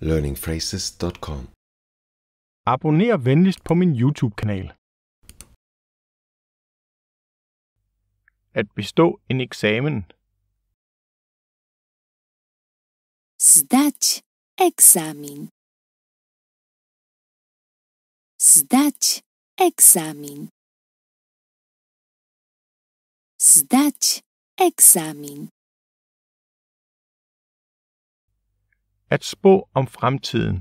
learningphrases.com. Abonner venligst på min YouTube-kanal. At bestå en eksamen. Zdać eksamen. Zdać eksamen. Zdać eksamen. At spå om fremtiden.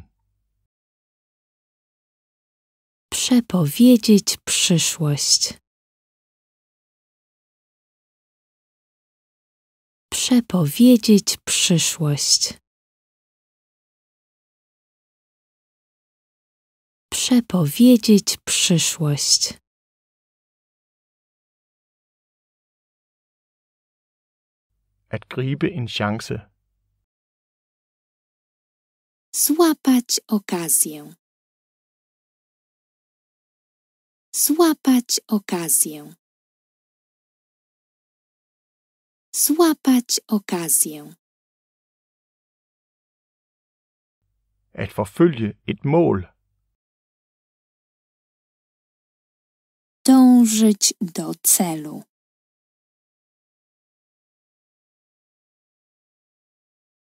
Przepowiedzieć przyszłość. Przepowiedzieć przyszłość. Przepowiedzieć przyszłość. At gribe en chance. Złapać okazję. Złapać okazję. Złapać okazję. At forfølge et mål. Dążyć do celu.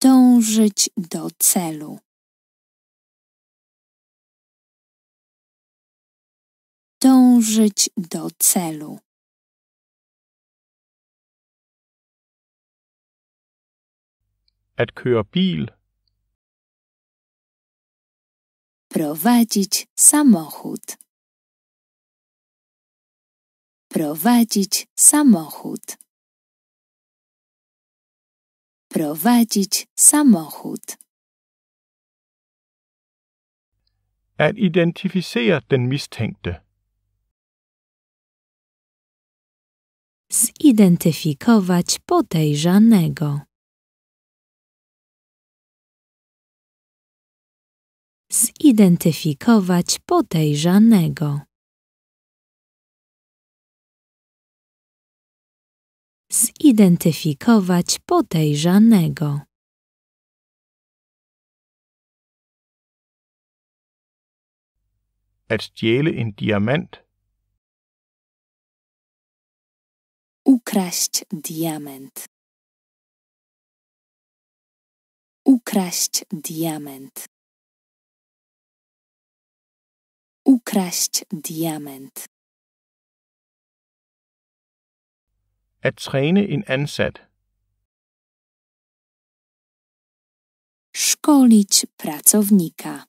Dążyć do celu. dążyć do celu. At køre Prowadzić samochód. Prowadzić samochód. Prowadzić samochód. At identificere den mistænkte. zidentyfikować podejrzanego. Zidentyfikować podejrzanego. Zidentyfikować podejrzanego. At stjæle en Ukraść diament. Ukraść diament. Ukraść diament. At træne en ansat. Szkolić pracownika.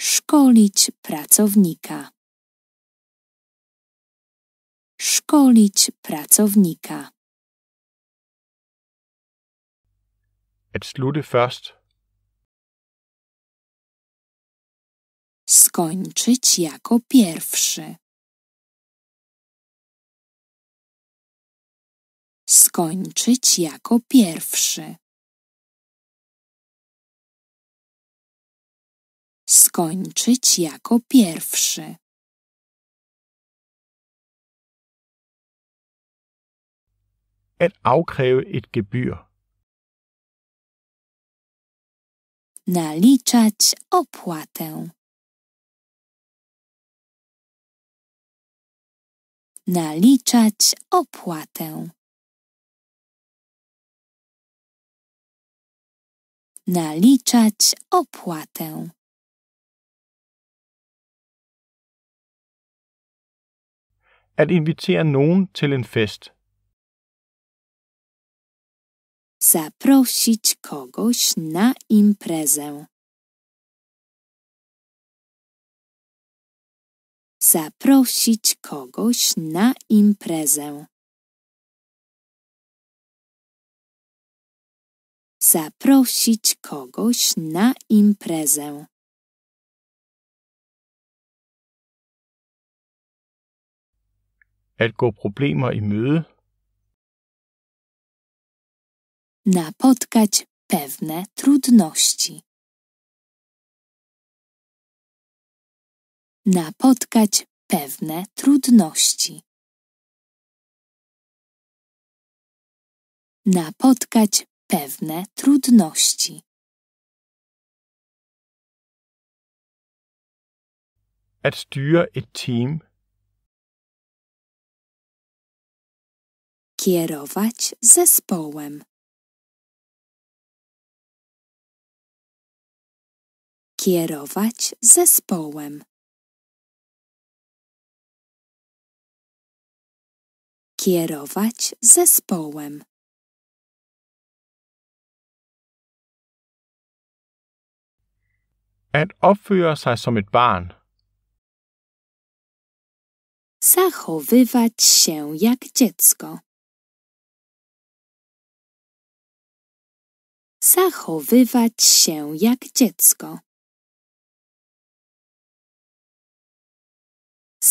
Szkolić pracownika szkolić pracownika. At slutte først. Skończyć jako pierwszy. Skończyć jako pierwszy. Skończyć jako pierwszy. at afkræve et gebyr. Naliczać opłatę. Naliczać opłatę. Naliczać opłatę. At invitere nogen til en fest. Zaprosić kogoś na imprezę. Zaprosić kogoś na imprezę. Zaprosić kogoś na imprezę. At gå problemer i møde napotkać pewne trudności. Napotkać pewne trudności. Napotkać pewne trudności. At styre et team. Kierować zespołem. Kierować zespołem. Kierować zespołem. At opføre sig som et barn. Zachowywać się jak dziecko. Zachowywać się jak dziecko.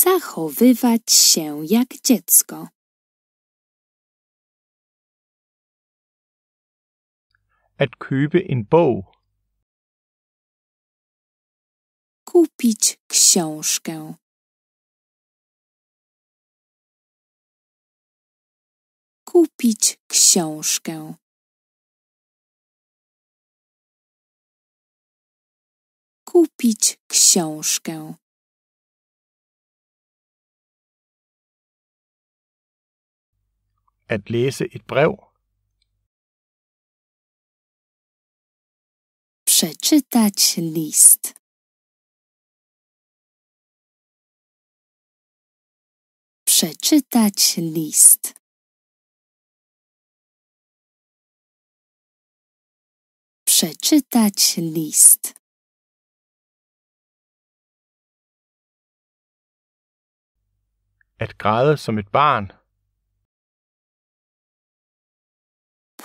Zachowywać się jak dziecko. At købe en bog. Kupić książkę. Kupić książkę. Kupić książkę. at læse et brev. Przeczytać list. Przeczytać list. Przeczytać list. At græde som et barn.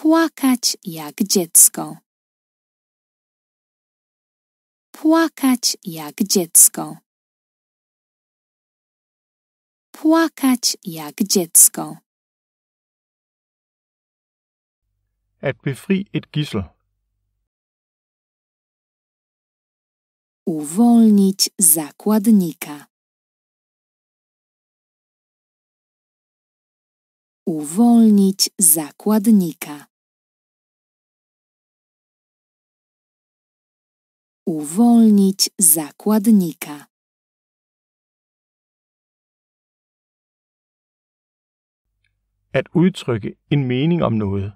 Płakać jak dziecko. Płakać jak dziecko. Płakać jak dziecko. At befri et Uwolnić zakładnika. Uwolnić zakładnika. Uwolnić zakładnika. At udtrykke en mening om noget.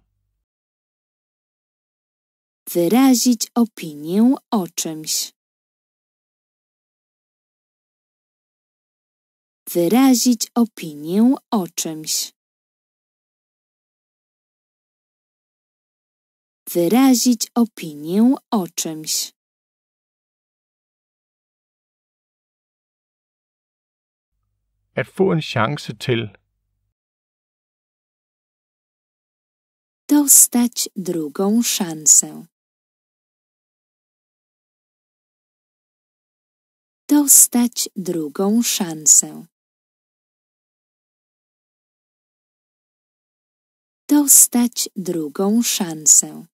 Wyrazić opinię o czymś. Wyrazić opinię o czymś. Wyrazić opinię o czymś. At få en chance til. Dostać drugą szansę. Dostać drugą szansę. Dostać drugą szansę.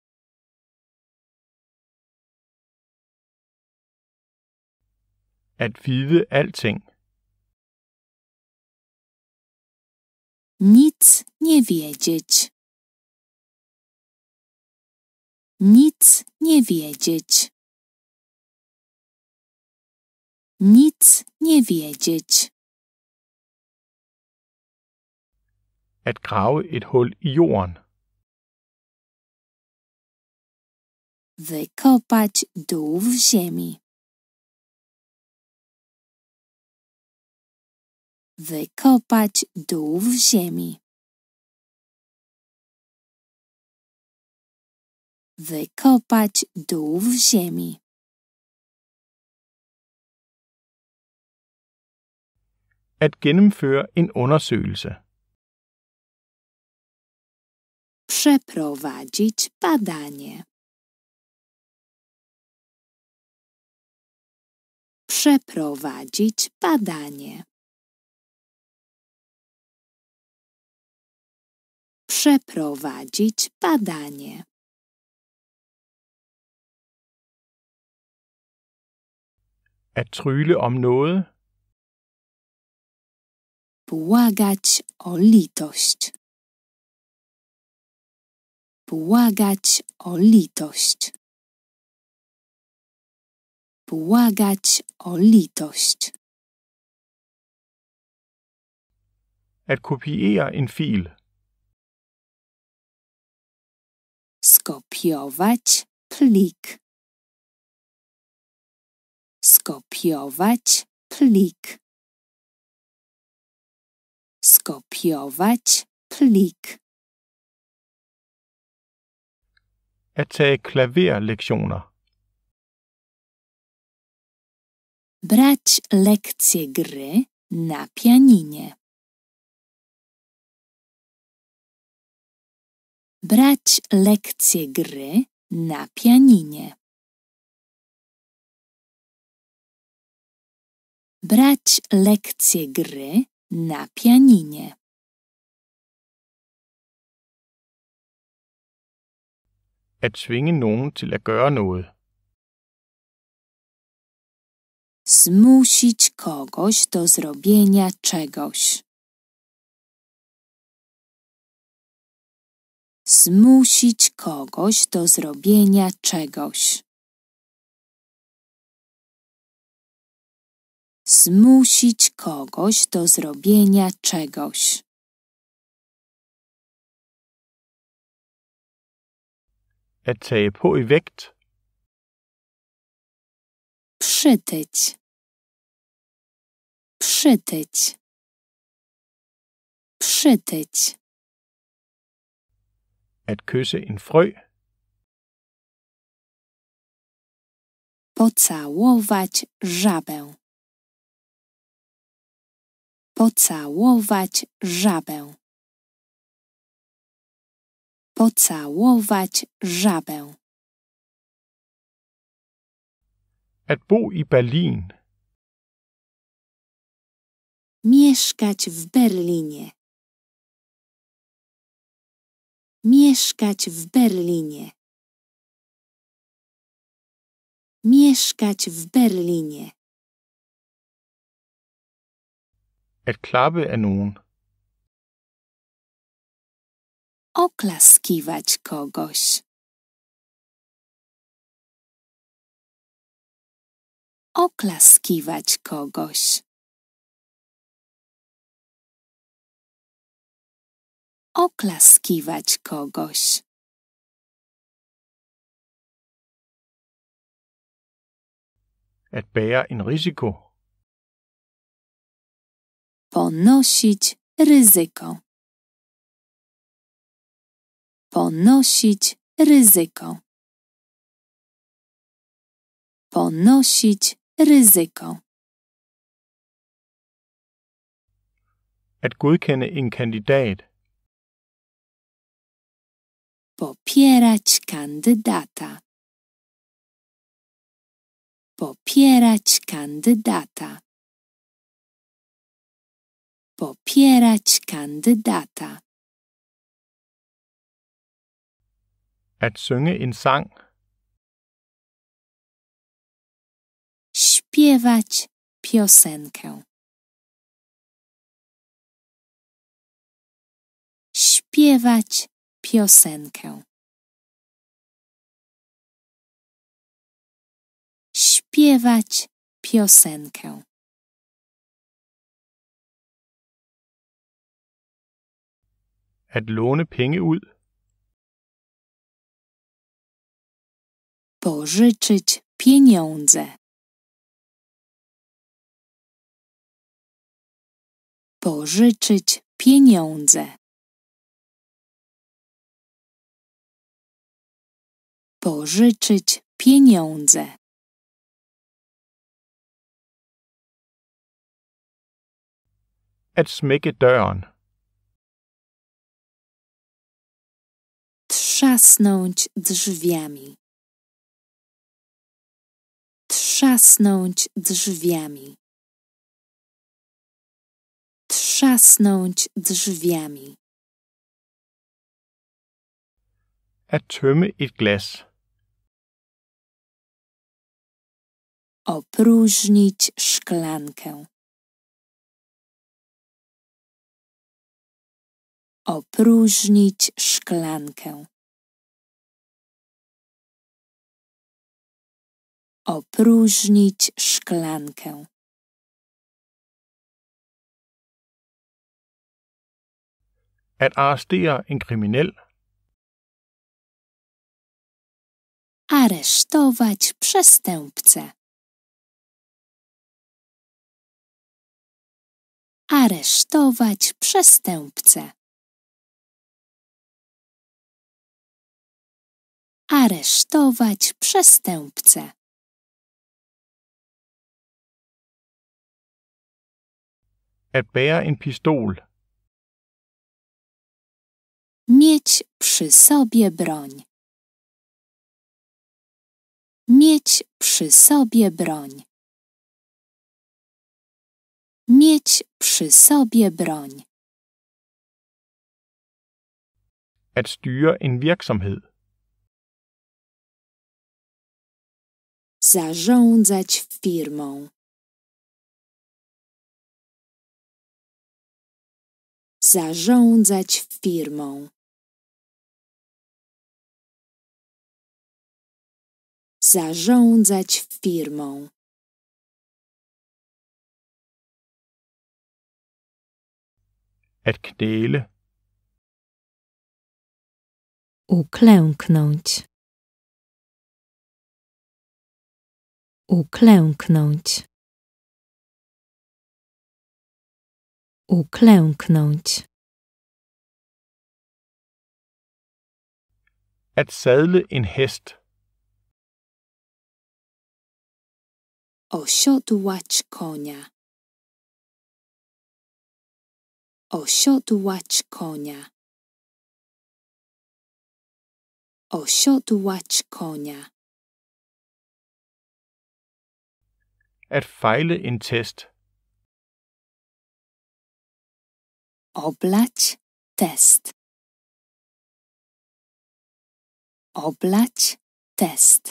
At vide alting. Nic nie wiedzieć. Nic nie wiedzieć. Nic nie wiedzieć. At grave et hul i jorden. Wykopać dół w ziemi. Wykopać dół w ziemi. Wykopać dół w ziemi. At gennemføre en undersøgelse. Przeprowadzić badanie. Przeprowadzić badanie. Przeprowadzić badanie. At trylle om noget. Błagać o litość. Błagać o litość. Błagać o litość. At kopiere in fil. Skopiować plik. Skopiować plik. Skopiować plik. At tage klaverlektioner. Brać lekcje gry na pianinie. Brać lekcje gry na pianinie. Brać lekcje gry na pianinie. At tvinge nogen til at gøre noget. Zmusić kogoś do zrobienia czegoś. Zmusić kogoś do zrobienia czegoś. Zmusić kogoś do zrobienia czegoś. At tage på i vægt. Przytyć. Przytyć. Przytyć. At kysse en frø. Pocałować żabę. Pocałować żabę. Pocałować żabę. At bo i Berlin. Mieszkać w Berlinie. Mieszkać w Berlinie. Mieszkać w Berlinie. At klappe af er Oklaskiwać kogoś. Oklaskiwać kogoś. oklaskiwać kogoś. At bære in risiko. Ponosić ryzyko. Ponosić ryzyko. Ponosić ryzyko. At godkende en kandidat popierać kandydata popierać kandydata popierać kandydata At synge en sang. Śpiewać piosenkę. Śpiewać piosenkę. Śpiewać piosenkę. At låne penge ud. Pożyczyć pieniądze. Pożyczyć pieniądze. Pożyczyć pieniądze. At smække døren. Trzasnąć drzwiami. Trzasnąć drzwiami. Trzasnąć drzwiami. At tømme et glas. opróżnić szklankę, opróżnić szklankę, opróżnić szklankę. At arrestere en kriminel. Aresztować przestępcę. aresztować przestępcę. Aresztować przestępcę. At bære in pistol. Mieć przy sobie broń. Mieć przy sobie broń. Mieć przy sobie broń. At styre en virksomhed. Zarządzać firmą. Zarządzać firmą. Zarządzać firmą. at knæle. Uklęknąć. Uklęknąć. Uklęknąć. At sadle en hest. Osiodłać konia. Osiodłać konia. Osiodłać konia. At fejle en test. Oblać test. Oblać test.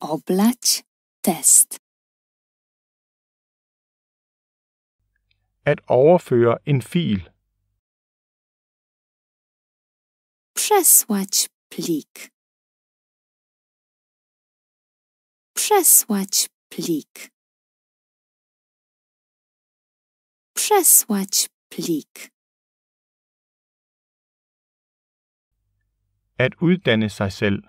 Oblać test. at overføre en fil. Przesłać plik. Przesłać plik. Przesłać plik. At uddanne sig selv.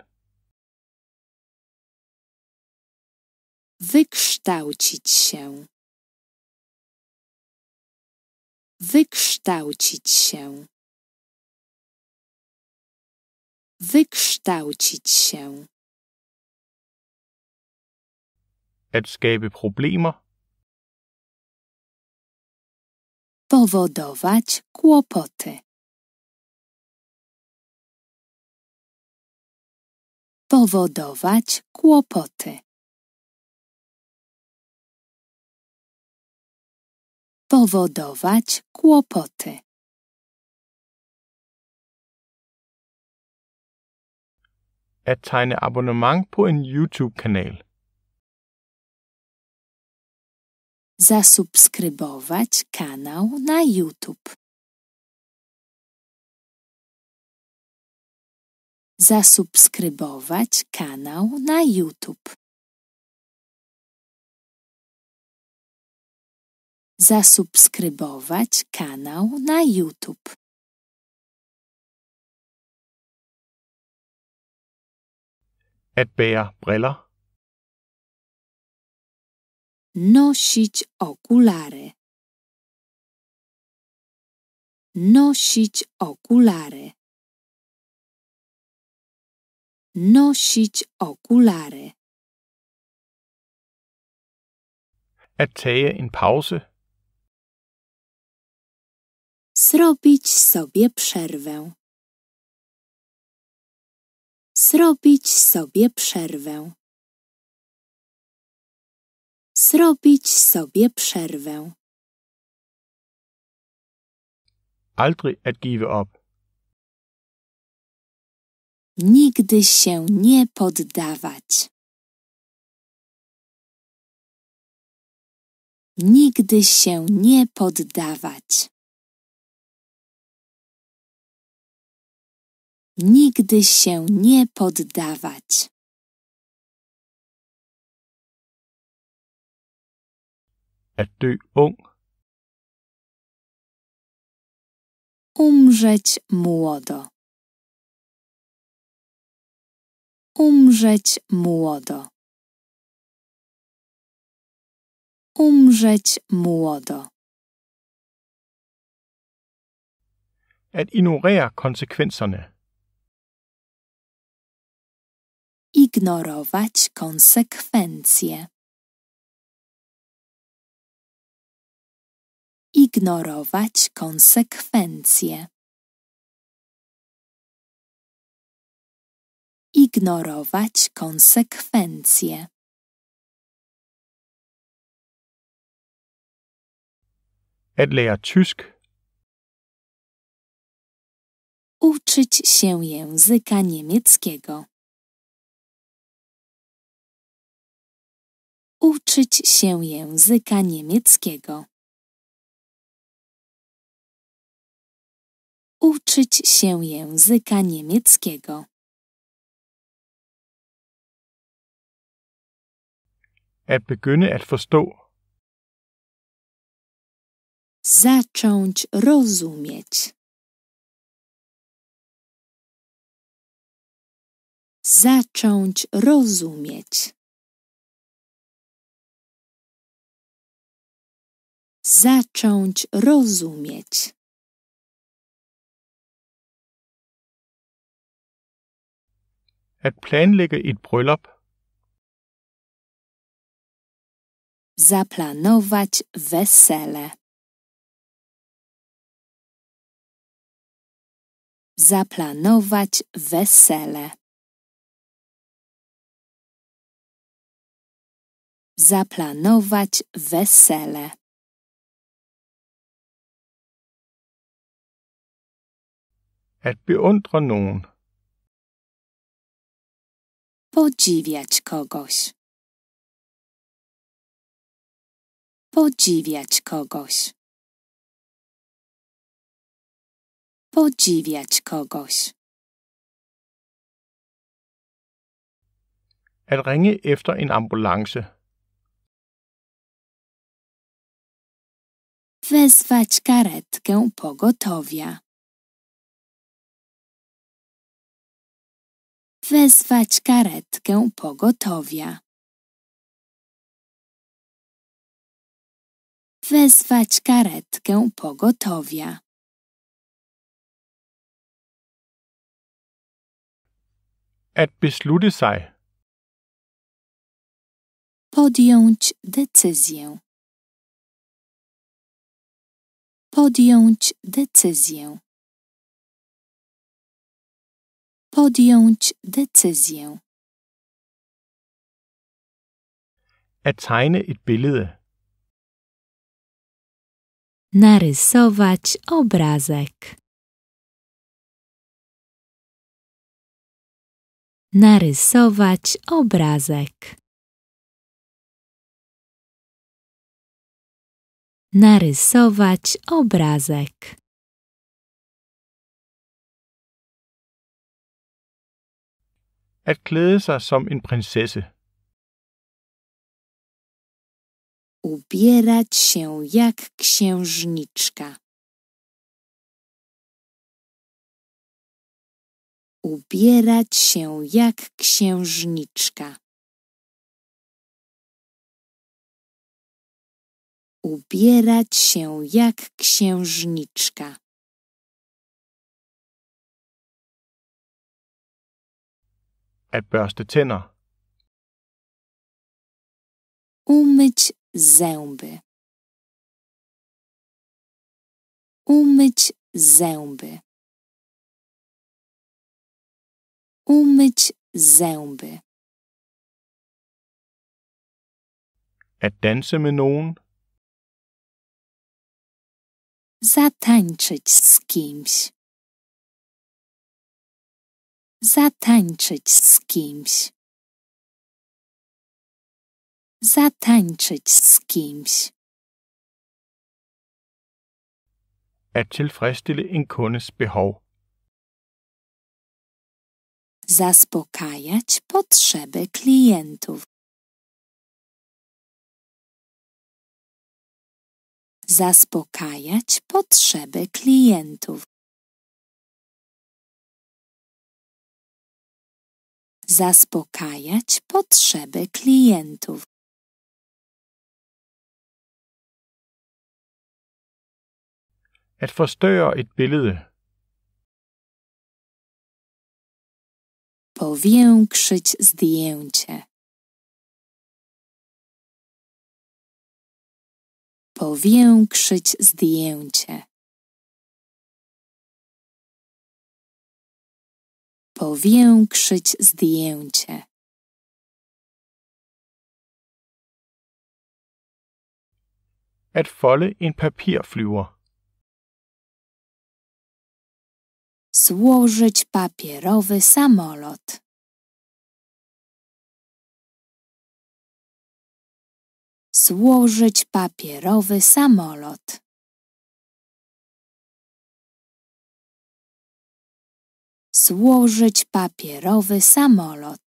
Wykształcić się. Wykształcić się. Wykształcić się. At skabe problemer. Powodować kłopoty. Powodować kłopoty. Powodować kłopoty. At abonnement på en YouTube-kanal. Zasubskrybować kanał na YouTube. Zasubskrybować kanał na YouTube. zasubskrybować kanał na YouTube. At bære briller. Nosić okulary. Nosić okulary. Nosić okulary. At tage en pause Zrobić sobie przerwę. Zrobić sobie przerwę. Zrobić sobie przerwę. Aldrig at give up. Nigdy się nie poddawać. Nigdy się nie poddawać. Nigdy się nie poddawać. At dø ung. Umrzeć młodo. Umrzeć młodo. Umrzeć młodo. At ignorere konsekvenserne. Ignorować konsekwencje. Ignorować konsekwencje. Ignorować konsekwencje. At lære tysk. Uczyć się języka niemieckiego. uczyć się języka niemieckiego. Uczyć się języka niemieckiego. At begynde at forstå. Zacząć rozumieć. Zacząć rozumieć. zacząć rozumieć. At planlægge et bryllup. Zaplanować wesele. Zaplanować wesele. Zaplanować wesele. At beundre nogen. Podziwiać kogoś. Podziwiać kogoś. Podziwiać kogoś. At ringe efter en ambulance. Wezwać karetkę pogotowia. wezwać karetkę pogotowia. Wezwać karetkę pogotowia. At beslutte sig. Podjąć decyzję. Podjąć decyzję. Podjąć decyzję. At tegne et billede. Narysować obrazek. Narysować obrazek. Narysować obrazek. At klæde sig som en prinsesse. Ubierać się jak księżniczka. Ubierać się jak księżniczka. Ubierać się jak księżniczka. At børste tænder. Umyć zęby. Umyć zęby. Umyć zęby. At danse med nogen. Zatańczyć z kimś. Zatańczyć z kimś. Zatańczyć z kimś. At tilfredsstille en kundes behov. Zaspokajać potrzeby klientów. Zaspokajać potrzeby klientów. zaspokajać potrzeby klientów. At forstørre et billede. Powiększyć zdjęcie. Powiększyć zdjęcie. Powiększyć zdjęcie. At folde en papirflyver. Złożyć papierowy samolot. Złożyć papierowy samolot. złożyć papierowy samolot.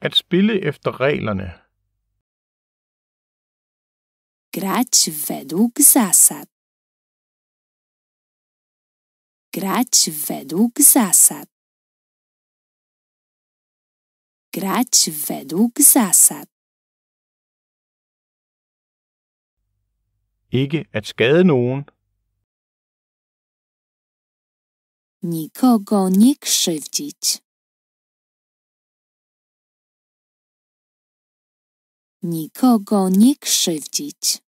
At spille efter reglerne. Grać według zasad. Grać według zasad. Grać według zasad. ikke at skade nogen. Nikogo nie krzywdzić. Nikogo nie krzywdzić.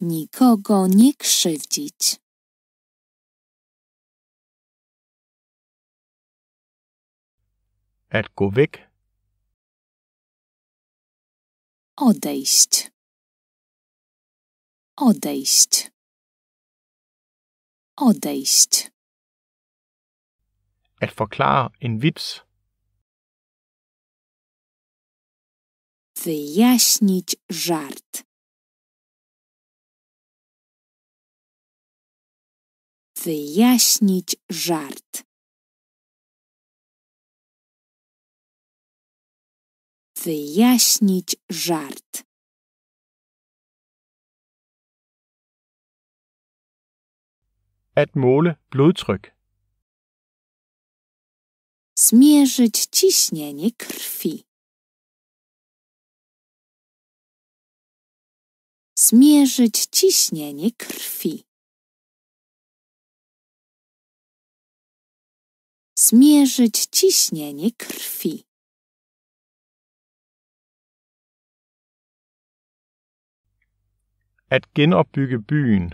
Nikogo nie krzywdzić. At go væk odejść, odejść, odejść. At forklare en vits. Wyjaśnić żart. Wyjaśnić żart. Wyjaśnić żart. At måle blodtryk. Zmierzyć ciśnienie krwi. Zmierzyć ciśnienie krwi. Zmierzyć ciśnienie krwi. At genopbygge byen.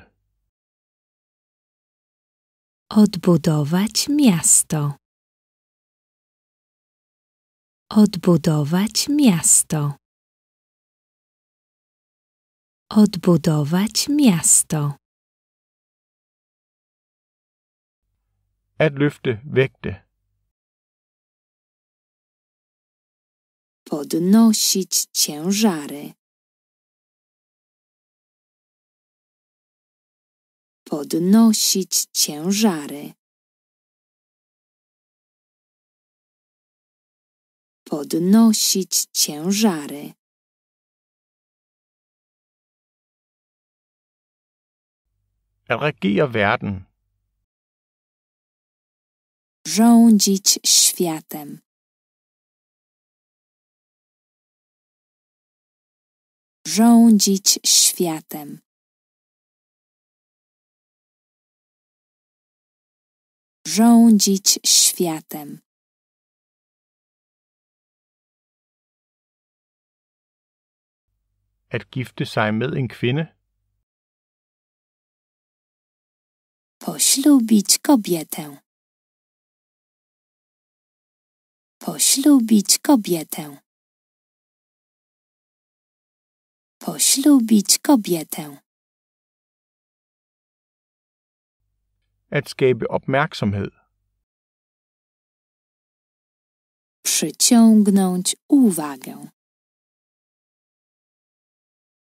Odbudować miasto. Odbudować miasto. Odbudować miasto. At løfte vægte. Podnosić ciężary. podnosić ciężary. Podnosić ciężary. At werden. Rządzić światem. Rządzić światem. rządzić światem. At gifte sig med en kvinde. Poślubić kobietę. Poślubić kobietę. Poślubić kobietę. at skabe opmærksomhed. Przyciągnąć uwagę.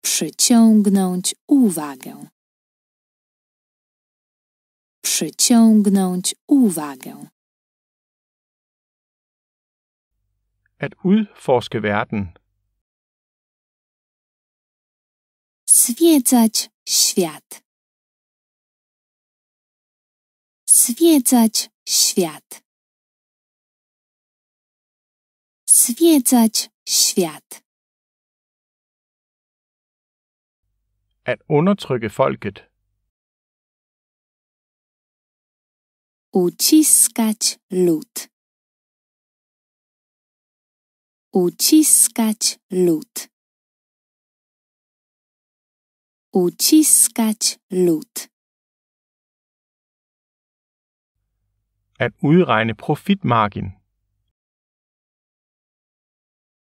Przyciągnąć uwagę. Przyciągnąć uwagę. At udforske verden. Zwiedzać świat. Zwiedzać świat. Zwiedzać świat. At undertrykke folket. Uciskać lud. Uciskać lud. Uciskać lud. at udregne profitmargin.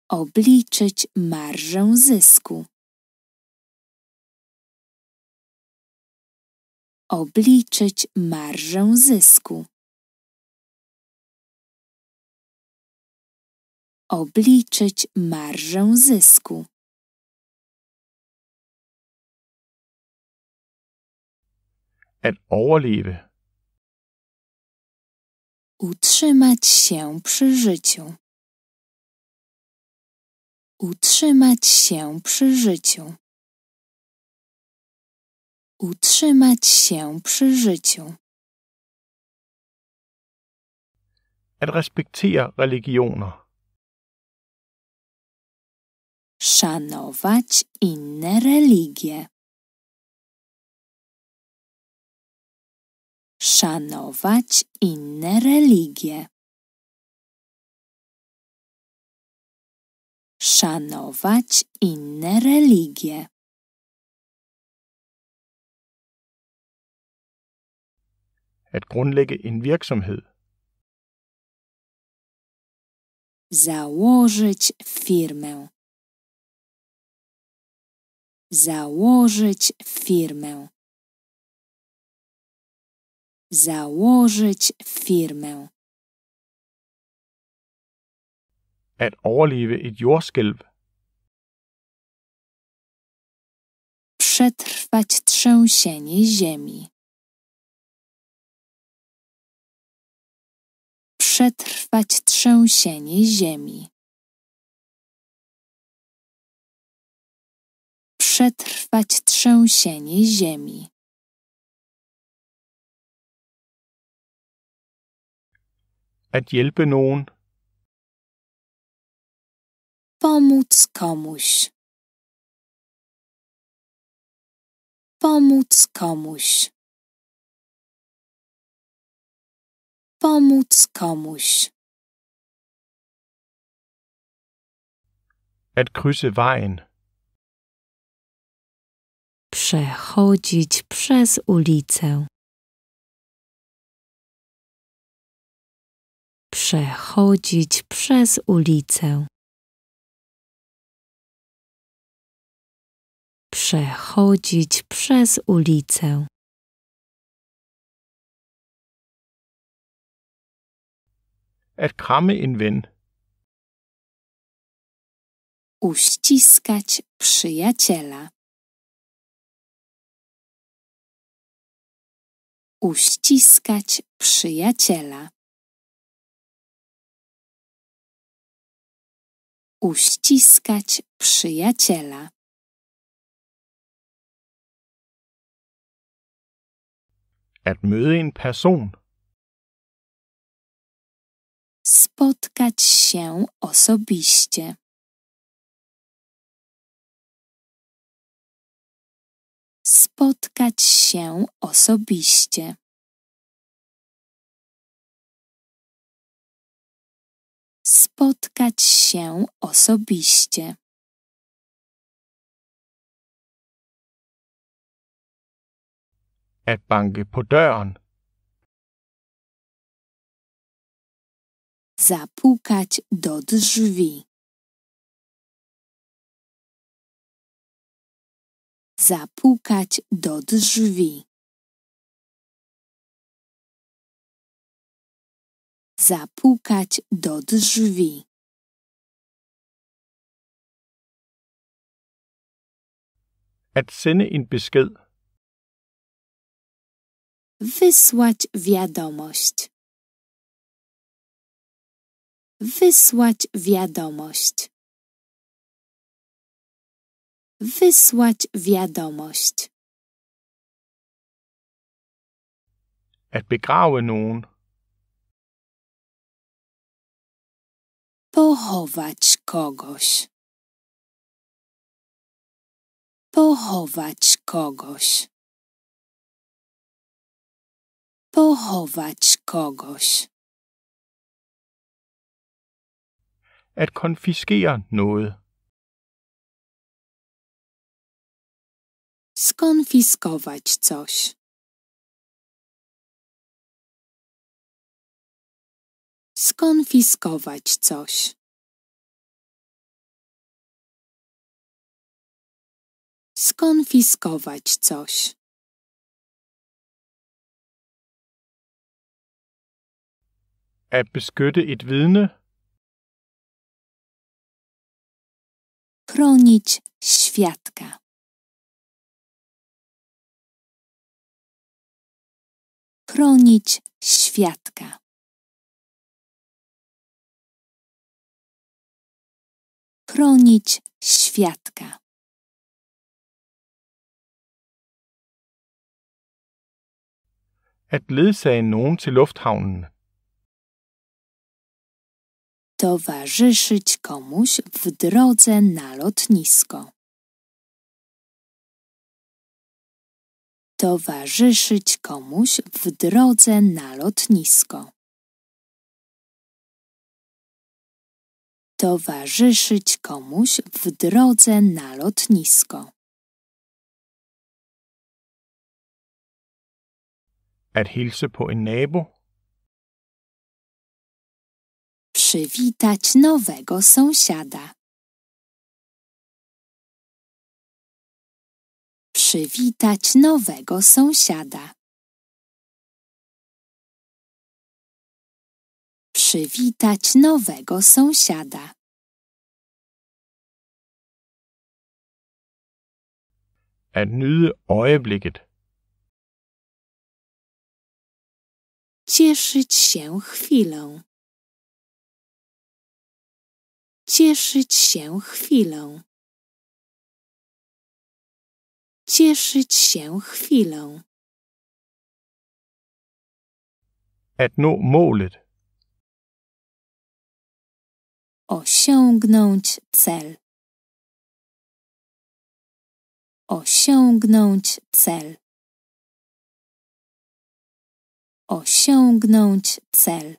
Obliczyć marżę zysku. Obliczyć marżę zysku. Obliczyć marżę zysku. At overleve Utrzymać się przy życiu. Utrzymać się przy życiu. Utrzymać się przy życiu. At respektere religioner. Szanować inne religie. szanować inne religie. Szanować inne religie. At grundlægge en virksomhed. Założyć firmę. Założyć firmę. Założyć firmę. At overleve et jordskælv. Przetrwać trzęsienie ziemi. Przetrwać trzęsienie ziemi. Przetrwać trzęsienie ziemi. At hjælpe nogen. Pomóc komuś. Pomóc komuś. Pomóc komuś. At krydse vejen. Przechodzić przez ulicę. przechodzić przez ulicę. Przechodzić przez ulicę. At in en Uściskać przyjaciela. Uściskać przyjaciela. uściskać przyjaciela. At møde en person. Spotkać się osobiście. Spotkać się osobiście. spotkać się osobiście. At banke på døren. Zapukać do drzwi. Zapukać do drzwi. zapukać do drzwi. At sende en besked. Wysłać wiadomość. Wysłać wiadomość. Wysłać wiadomość. At begrave nogen. Pochować kogoś. Pochować kogoś. Pochować kogoś. At konfiskere noget. Skonfiskować coś. Skonfiskować coś. Skonfiskować coś. At beskytte et vidne. Chronić świadka. Chronić świadka. chronić świadka. At ledsage nogen til lufthavnen. Towarzyszyć komuś w drodze na lotnisko. Towarzyszyć komuś w drodze na lotnisko. towarzyszyć komuś w drodze na lotnisko. At hilse på en nabo. Przywitać nowego sąsiada. Przywitać nowego sąsiada. przywitać nowego sąsiada. At nyde øjeblikket. Cieszyć się chwilą. Cieszyć się chwilą. Cieszyć się chwilą. At nå målet. Osiągnąć cel. Osiągnąć cel. Osiągnąć cel.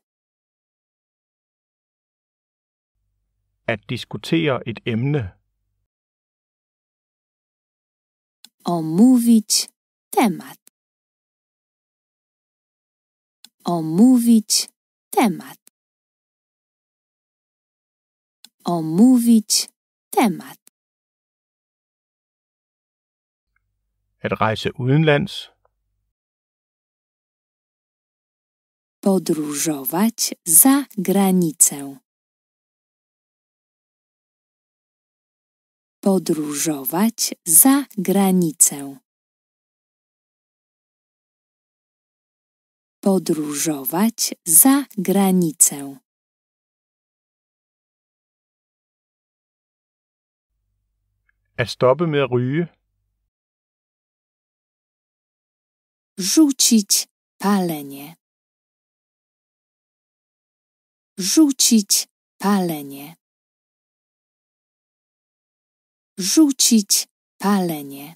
At diskutere et emne. Omówić temat. Omówić temat. Omówić temat. At rejse udenlands. Podróżować za granicę. Podróżować za granicę. Podróżować za granicę. At stoppe med at ryge. Rzucić palenie. Rzucić palenie. Rzucić palenie.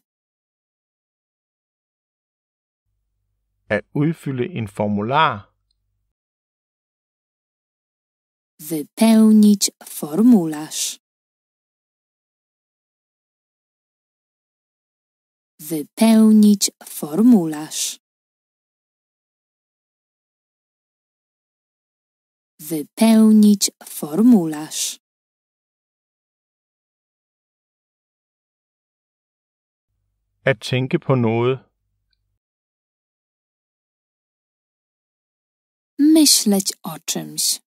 At udfylde en formular. Wypełnić formularz. Wypełnić formularz. Wypełnić formularz. At tænke på noget. Myśleć o czymś.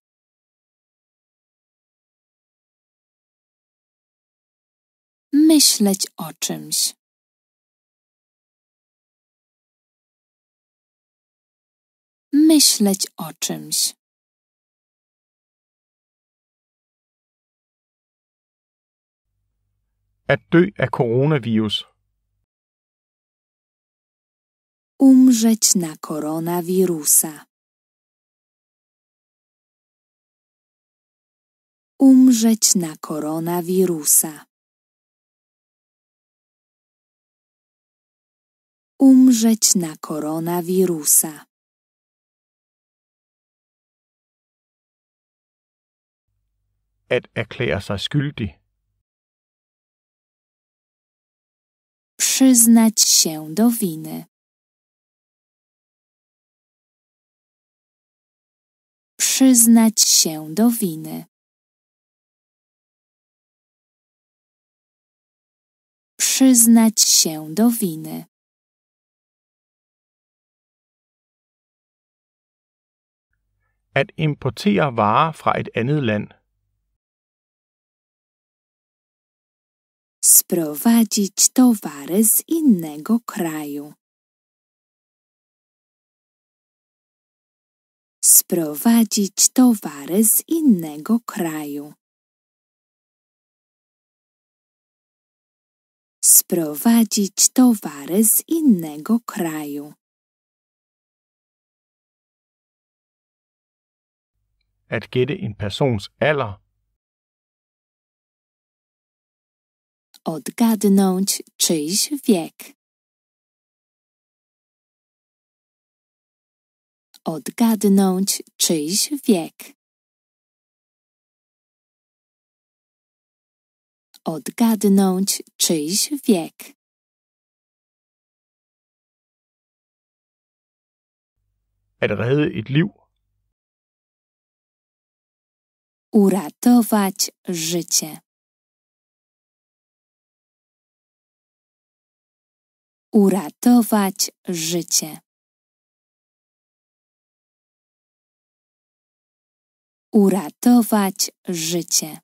Myśleć o czymś. Myśleć o czymś. At dø af coronavirus. Umrzeć na koronawirusa. Umrzeć na koronawirusa. Umrzeć na koronawirusa. at erklære sig skyldig. Przyznać się do winy. Przyznać się do winy. Przyznać się do winy. At importere varer fra et andet land – Sprowadzić towary z innego kraju. Sprowadzić towary z innego kraju. Sprowadzić towary z innego kraju. At gætte en persons alder Odgadnąć czyjś wiek. Odgadnąć czyjś wiek. Odgadnąć czyjś wiek. At er redde et liv. Uratować życie. uratować życie. Uratować życie.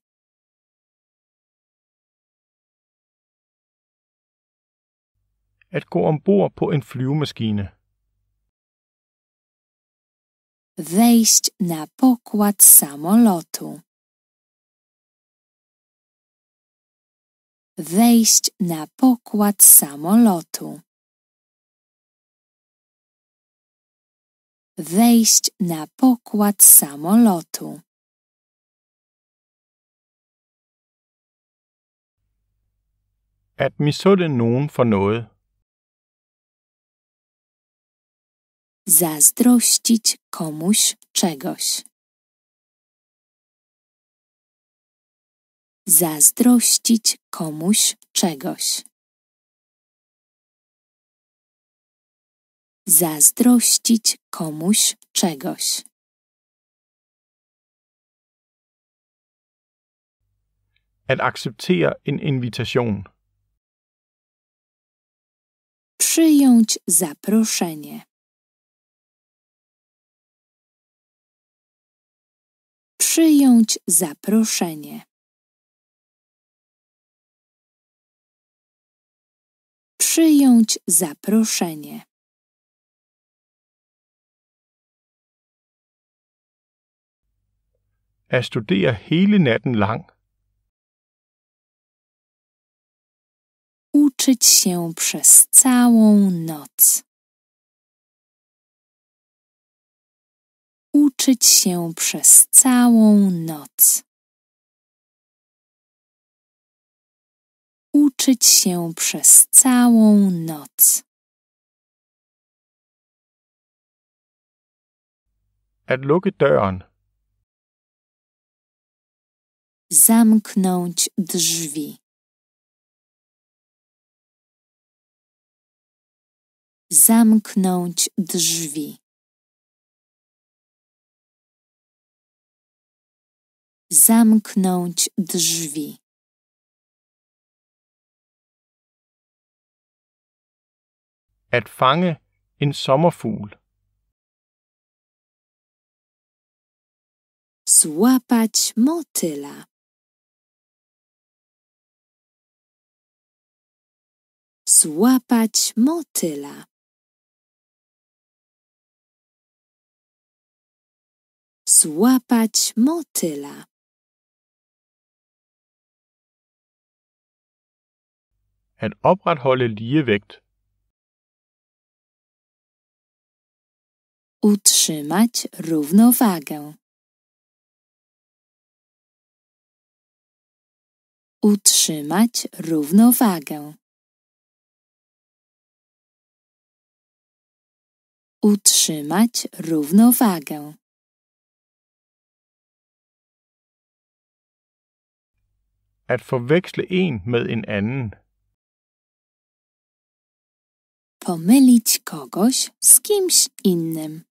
At gå ombord på en flyvemaskine. Wejść na pokład samolotu. wejść na pokład samolotu. Wejść na pokład samolotu. At misunde nogen for noget. Zazdrościć komuś czegoś. Zazdrościć komuś czegoś. Zazdrościć komuś czegoś. At acceptere en invitation. Przyjąć zaproszenie. Przyjąć zaproszenie. przyjąć zaproszenie. At studere hele natten lang. Uczyć się przez całą noc. Uczyć się przez całą noc. uczyć się przez całą noc. At lukke døren. Zamknąć drzwi. Zamknąć drzwi. Zamknąć drzwi. At fange en sommerfugl. Złapać motyla. Złapać motyla. Złapać motyla. At opretholde ligevægt Utrzymać równowagę. Utrzymać równowagę. Utrzymać równowagę. At forveksle en med en anden. Pomylić kogoś z kimś innym.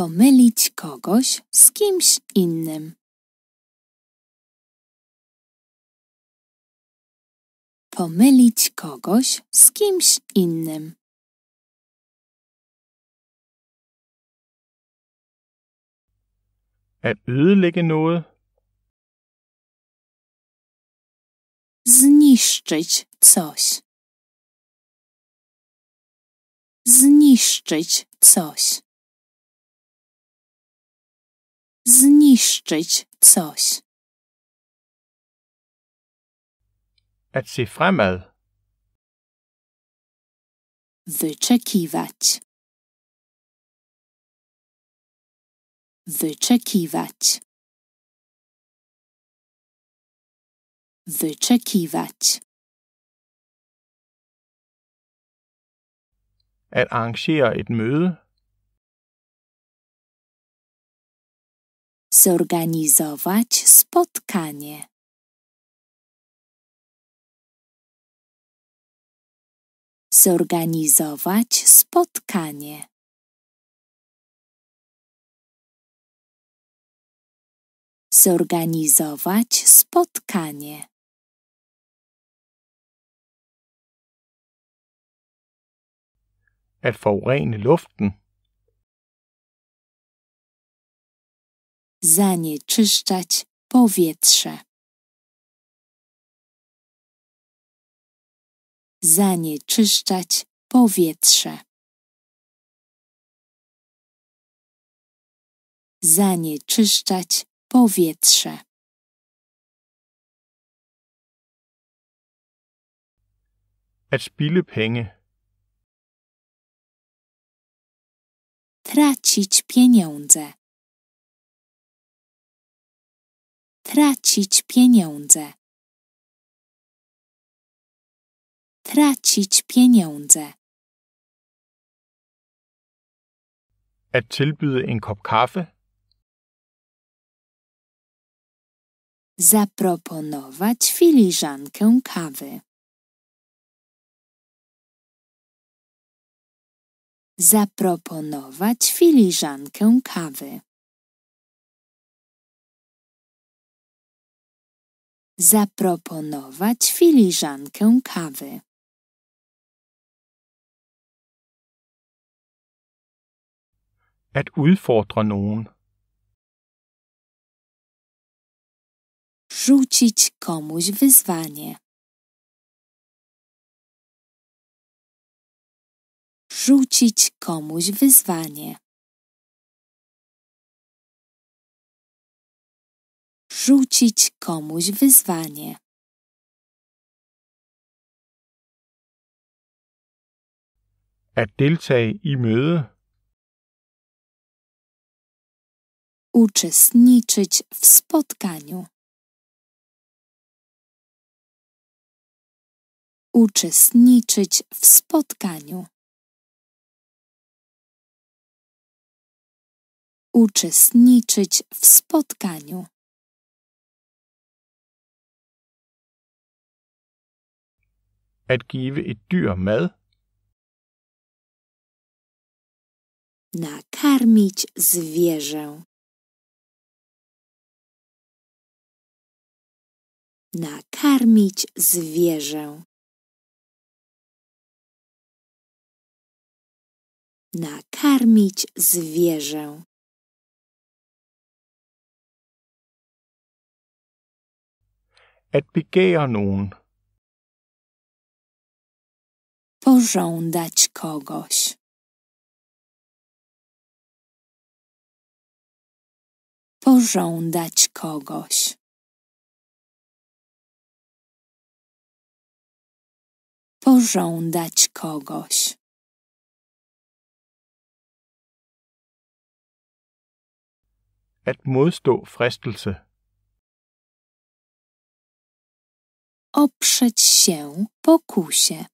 pomylić kogoś z kimś innym. Pomylić kogoś z kimś innym. At ødelægge noget. Zniszczyć coś. Zniszczyć coś zniszczyć coś. At se Wyczekiwać. Wyczekiwać. Wyczekiwać. At arrangere et møde zorganizować spotkanie. Zorganizować spotkanie. Zorganizować spotkanie. At forurene luften zanieczyszczać powietrze. Zanieczyszczać powietrze. Zanieczyszczać powietrze. At spille penge. Tracić pieniądze. Tracić pieniądze. Tracić pieniądze. At tilbyde en kop kaffe. Zaproponować filiżankę kawy. Zaproponować filiżankę kawy. zaproponować filiżankę kawy. At udfordre nogen. Rzucić komuś wyzwanie. Rzucić komuś wyzwanie. rzucić komuś wyzwanie. At deltage i møde. Uczestniczyć w spotkaniu. Uczestniczyć w spotkaniu. Uczestniczyć w spotkaniu. At give et dyr mad. Nakarmić zwierzę. Nakarmić zwierzę. Nakarmić zwierzę. At begære nogen pożądać kogoś. Pożądać kogoś. Pożądać kogoś. At modstå fristelse. Oprzeć się pokusie.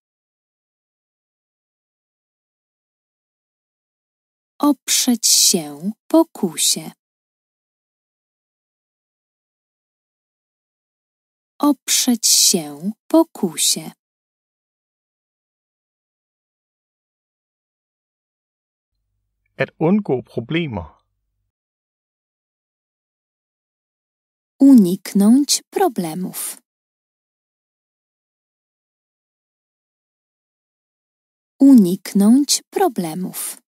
oprzeć się pokusie. Oprzeć się pokusie. At undgå problemer. Uniknąć problemów. Uniknąć problemów.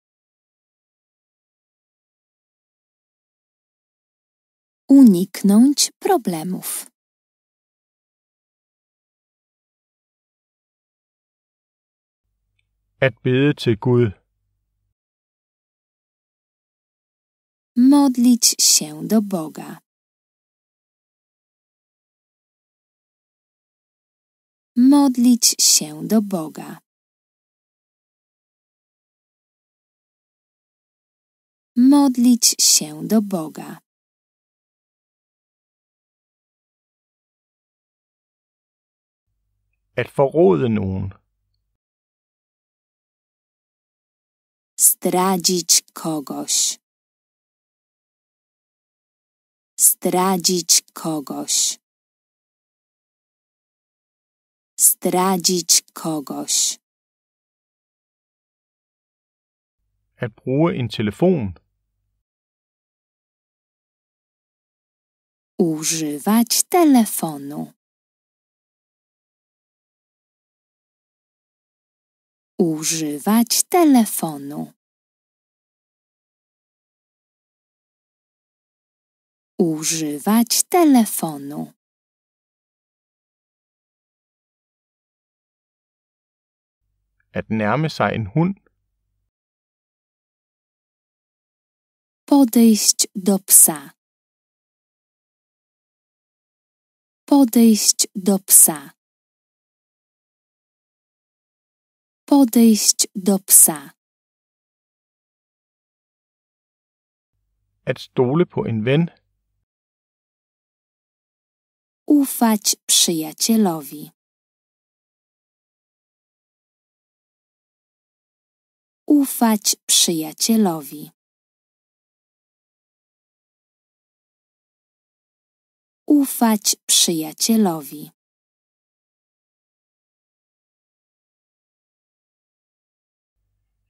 uniknąć problemów. At bede til Gud. Modlić się do Boga. Modlić się do Boga. Modlić się do Boga. At forråde nogen. Zdradzić kogoś. Zdradzić kogoś. Zdradzić kogoś. At bruge en telefon. Używać telefonu. używać telefonu. Używać telefonu. At nærme sig en hund. Podejść do psa. Podejść do psa. Podejść do psa. At stole på en ven. Ufać przyjacielowi. Ufać przyjacielowi. Ufać przyjacielowi.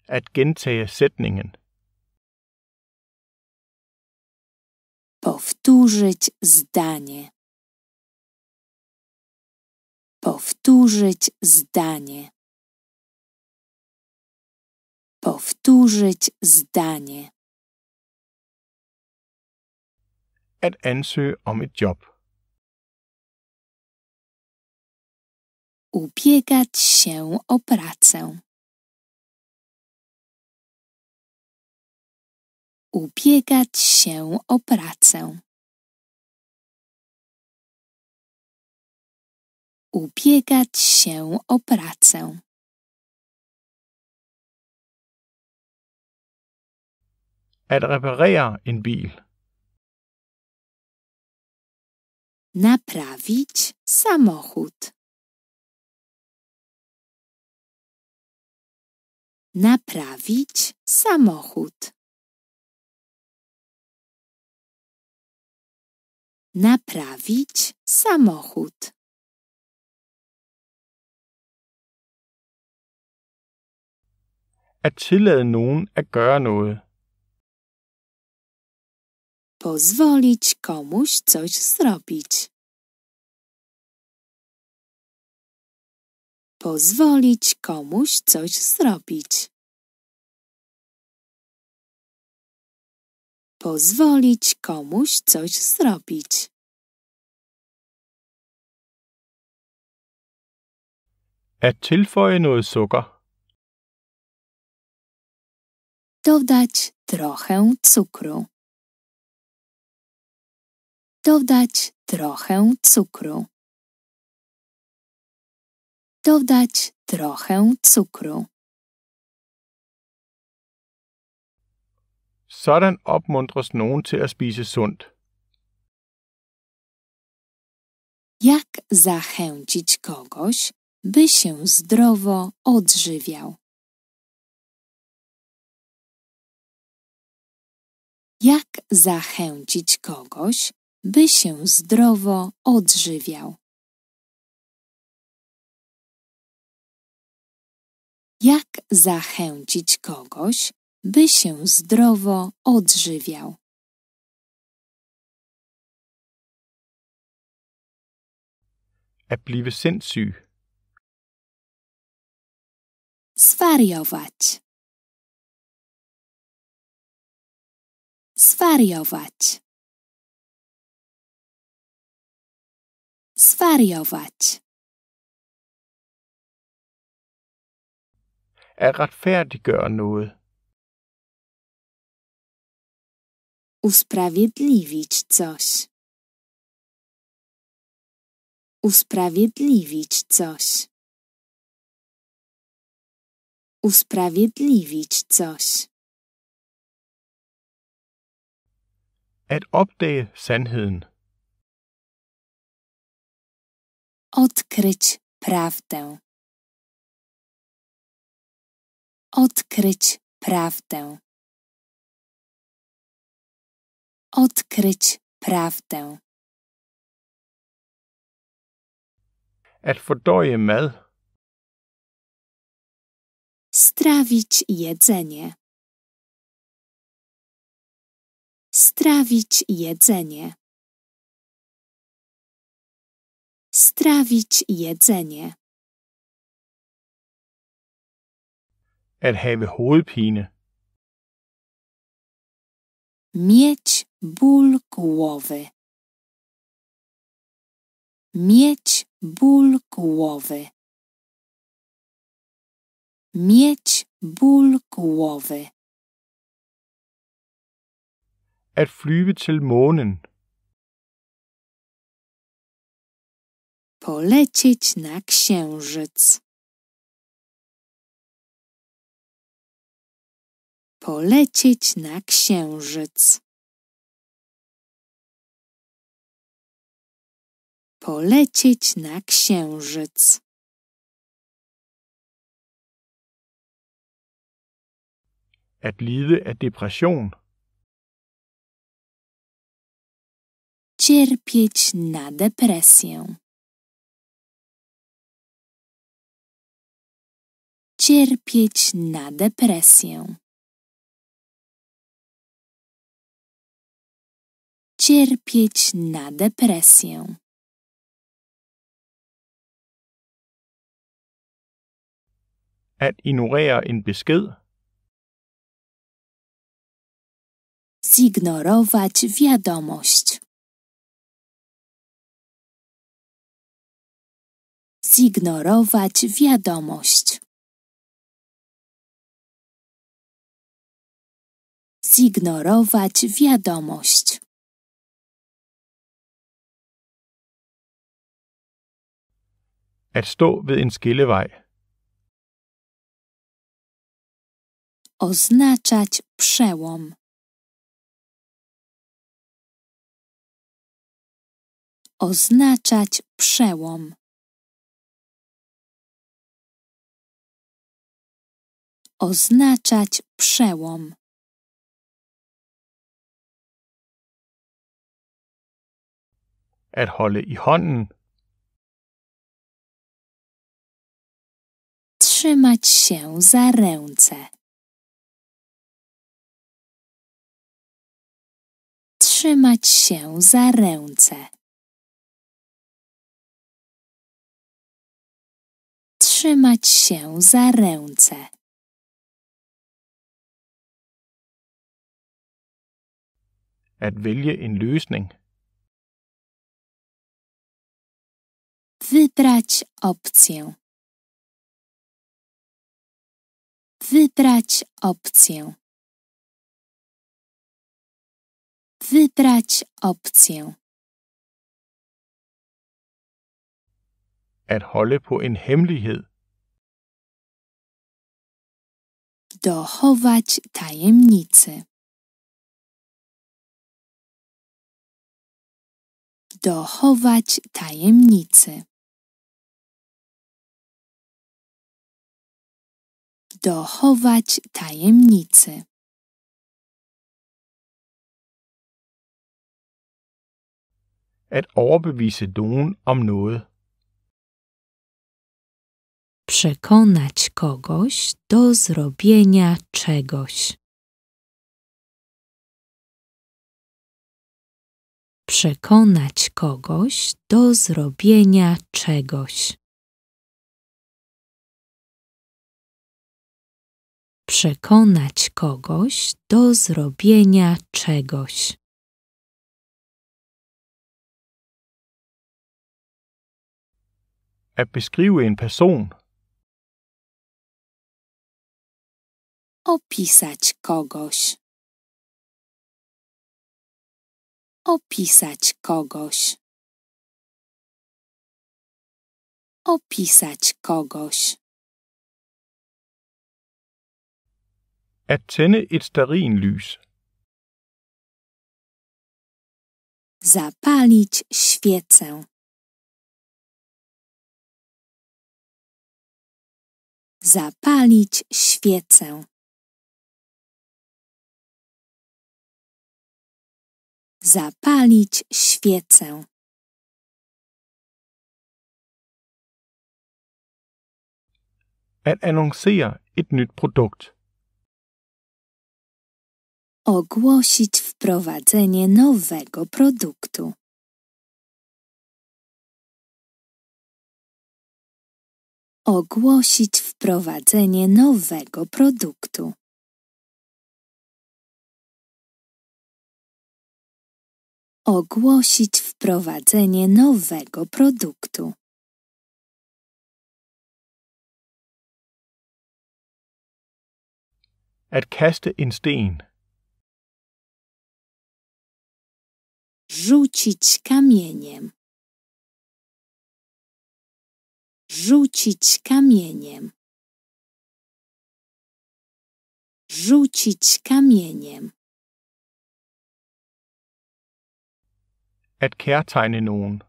at gentage sætningen. Powtórzyć zdanie. Powtórzyć zdanie. Powtórzyć zdanie. At ansøge om et job. Ubiegać się o pracę. ubiegać się o pracę. Ubiegać się o pracę. At reparere en bil. Naprawić samochód. Naprawić samochód. Naprawić samochód. At tillade nogen at gøre noget. Pozwolić komuś coś zrobić. Pozwolić komuś coś zrobić. Pozwolić komuś coś zrobić. At tilføje noget sukker. Dodać trochę cukru. Dodać trochę cukru. Dodać trochę cukru. Sådan er opmuntres nogen til at spise sundt. Jak zachęcić kogoś, by się zdrowo odżywiał? Jak zachęcić kogoś, by się zdrowo odżywiał? Jak zachęcić kogoś, by się zdrowo odżywiał. At blive sindssyg. Zwariować. Zwariować. Zwariować. At retfærdiggøre noget. Usprawiedliwić coś. Usprawiedliwić coś. Usprawiedliwić coś. At opdage sandheden. Odkryć prawdę. Odkryć prawdę. odkryć prawdę. At fordøje mad. Strawić jedzenie. Strawić jedzenie. Strawić jedzenie. At have hovedpine. Mieć ból głowy. Mieć ból głowy. Mieć ból głowy. At flyve til månen. Polecieć na księżyc. Polecieć na księżyc. polecieć na księżyc. At lide af depression. Cierpieć na depresję. Cierpieć na depresję. Cierpieć na depresję. At ignorere en besked. Zignorować wiadomość. Zignorować wiadomość. Zignorować wiadomość. At stå ved en skillevej. oznaczać przełom. Oznaczać przełom. Oznaczać przełom. At holde i hånden. Trzymać się za ręce. trzymać się za ręce. Trzymać się za ręce. At vælge en løsning. Wybrać opcję. Wybrać opcję. Wybrać opcję. At holde på en hemmelighed. Dochować tajemnicy. Dochować tajemnicy. Dochować tajemnicy. at overbevise nogen om noget. Przekonać kogoś do zrobienia czegoś. Przekonać kogoś do zrobienia czegoś. przekonać kogoś do zrobienia czegoś. At beskrive en person. Opisać kogoś. Opisać kogoś. Opisać kogoś. At tænde et stearinlys. Zapalić świecę. zapalić świecę. Zapalić świecę. At annoncere et nyt produkt. Ogłosić wprowadzenie nowego produktu. Ogłosić wprowadzenie nowego produktu. Ogłosić wprowadzenie nowego produktu. At kaste en sten. Rzucić kamieniem. rzucić kamieniem rzucić kamieniem At kærtegne nogen.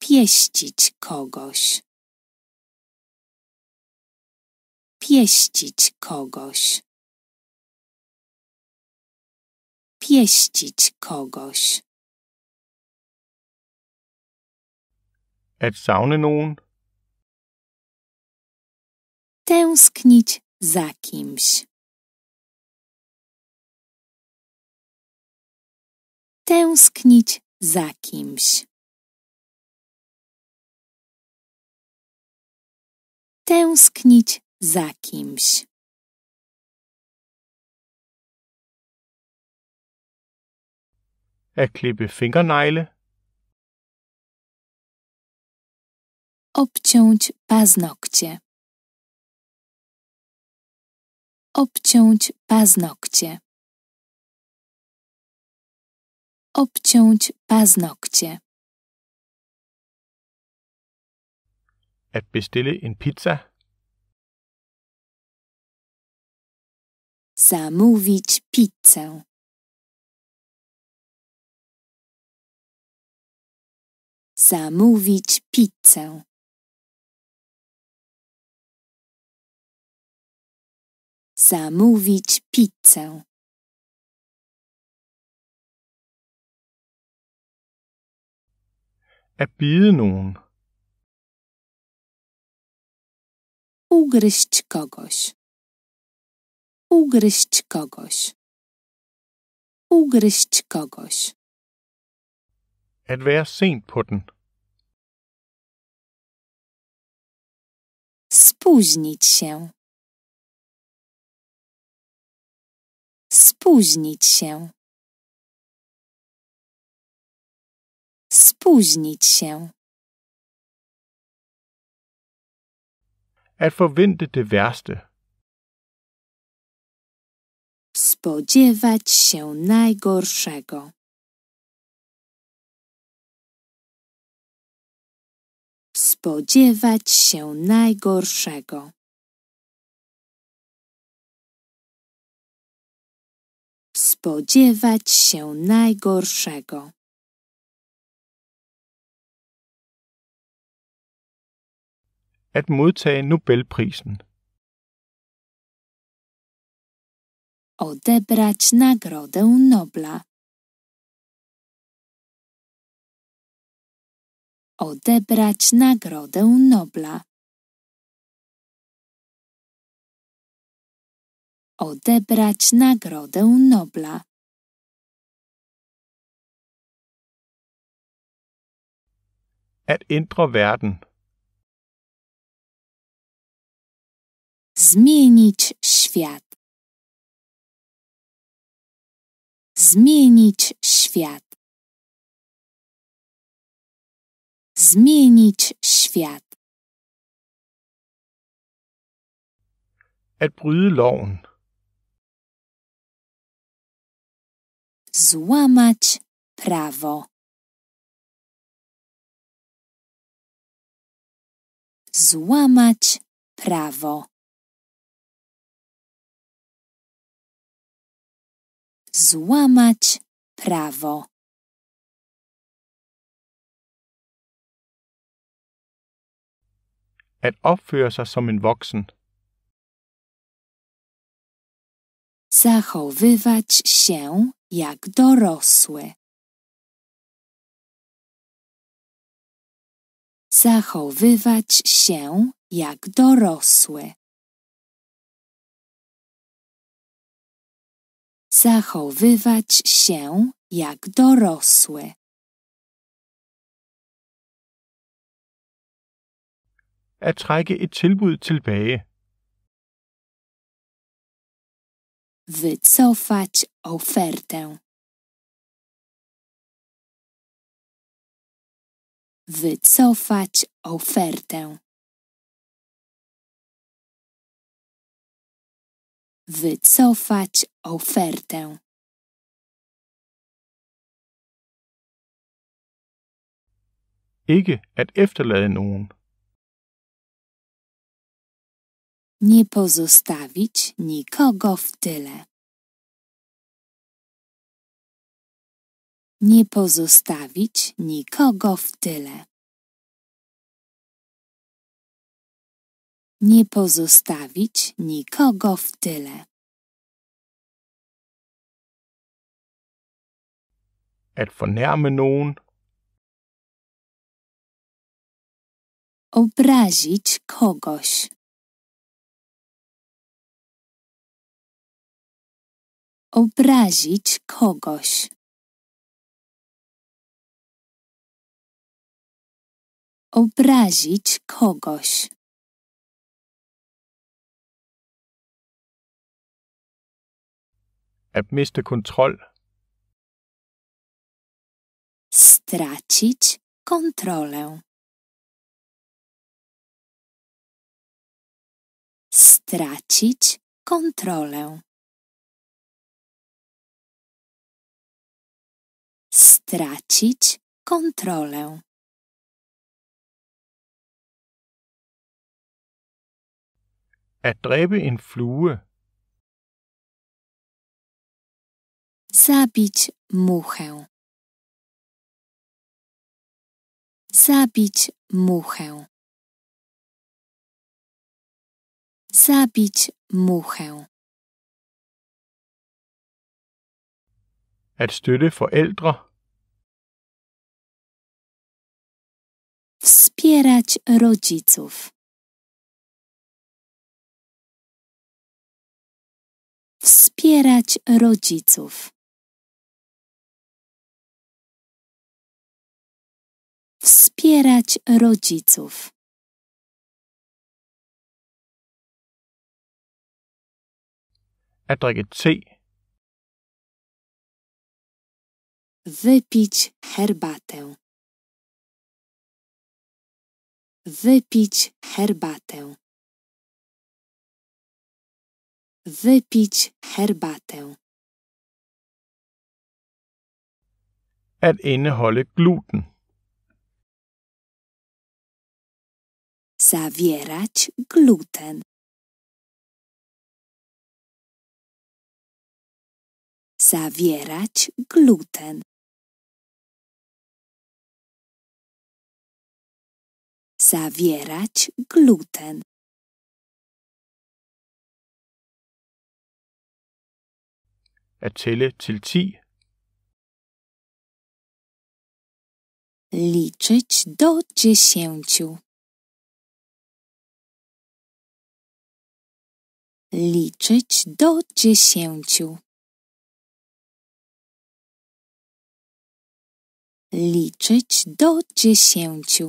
Pieścić kogoś. Pieścić kogoś. Pieścić kogoś. At savne nogen. Tęsknić za kimś. Tęsknić za kimś. Tęsknić za kimś. At klippe fingernegle Obciąć paznokcie. Obciąć paznokcie. Obciąć paznokcie. At bestille en pizza. Zamówić pizzę. Zamówić pizzę. Zamówić pizzę. At bide nogen. Ugryźć kogoś. Ugryźć kogoś. Ugryźć kogoś. At være sent på den. Spóźnić się. Spóźnić się. Spóźnić się. At forvente det værste. Spodziewać się najgorszego. Spodziewać się najgorszego. spodziewać się najgorszego. At modtage Nobelprisen. Odebrać Nagrodę Nobla. Odebrać Nagrodę Nobla. odebrać Nagrodę Nobla. At ændre verden. Zmienić świat. Zmienić świat. Zmienić świat. At bryde loven. złamać prawo. Złamać prawo. Złamać prawo. At opføre sig som en voksen. Zachowywać się jak dorosłe. Zachowywać się jak dorosłe. Zachowywać się jak dorosłe. At trække et tilbud tilbage. Wycofać ofertę. Wycofać ofertę. Wycofać ofertę. Ikke at efterlade nogen. nie pozostawić nikogo w tyle. Nie pozostawić nikogo w tyle. Nie pozostawić nikogo w tyle. At fornærme nogen. Obrazić kogoś. Obrazić kogoś. Obrazić kogoś. At miste kontrol. Stracić kontrolę. Stracić kontrolę. stracić kontrolę. At en flue. Zabić muchę. Zabić muchę. Zabić muchę. at støtte forældre, wspierać rodziców, wspierać rodziców, wspierać rodziców. at drikke te Wypić herbatę. Wypić herbatę. Wypić herbatę. At indeholde gluten. Zawierać gluten. Zawierać gluten. zawierać gluten. At tælle til 10. Liczyć do dziesięciu. Liczyć do dziesięciu. Liczyć do dziesięciu.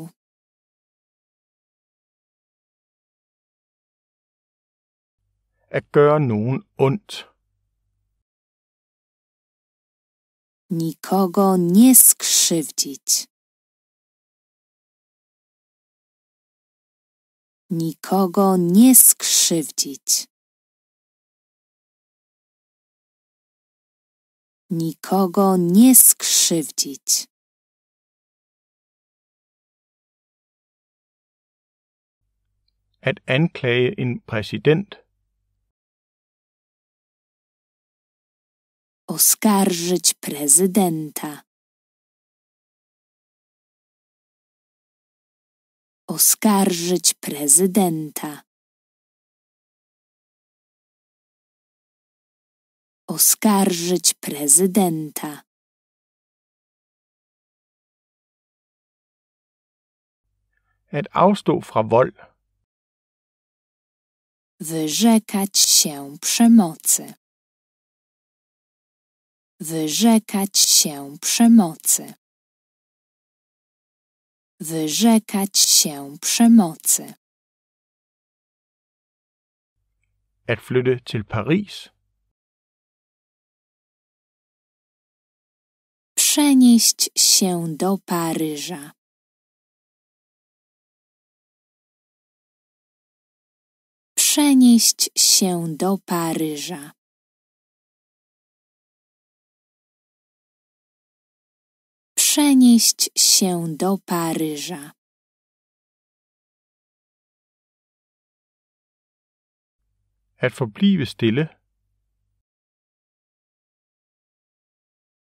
Jeg gør nogen ondt. Nikogo nie skrzywdzić. Nikogo nie skrzywdzić. Nikogo nie skrzywdzić. At anklage en præsident oskarżyć prezydenta. Oskarżyć prezydenta. Oskarżyć prezydenta. At afstå fra vold. Wyrzekać się przemocy. Wyrzekać się przemocy. Wyrzekać się przemocy. At flytte til Paris. Przenieść się do Paryża. Przenieść się do Paryża. przenieść się do Paryża. At forblive stille.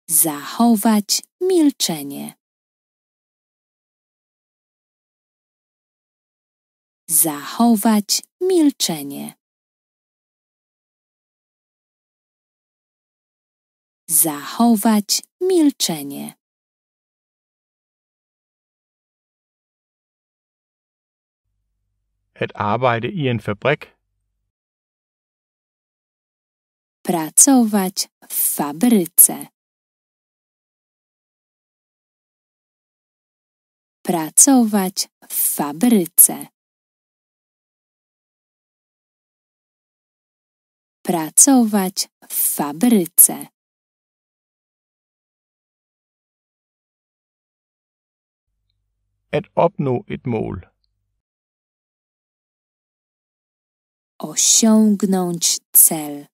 Zachować milczenie. Zachować milczenie. Zachować milczenie. At arbejde i en fabrik. Pracować w fabryce. Pracować w fabryce. Pracować w fabryce. At opnå et mål. Osiągnąć cel.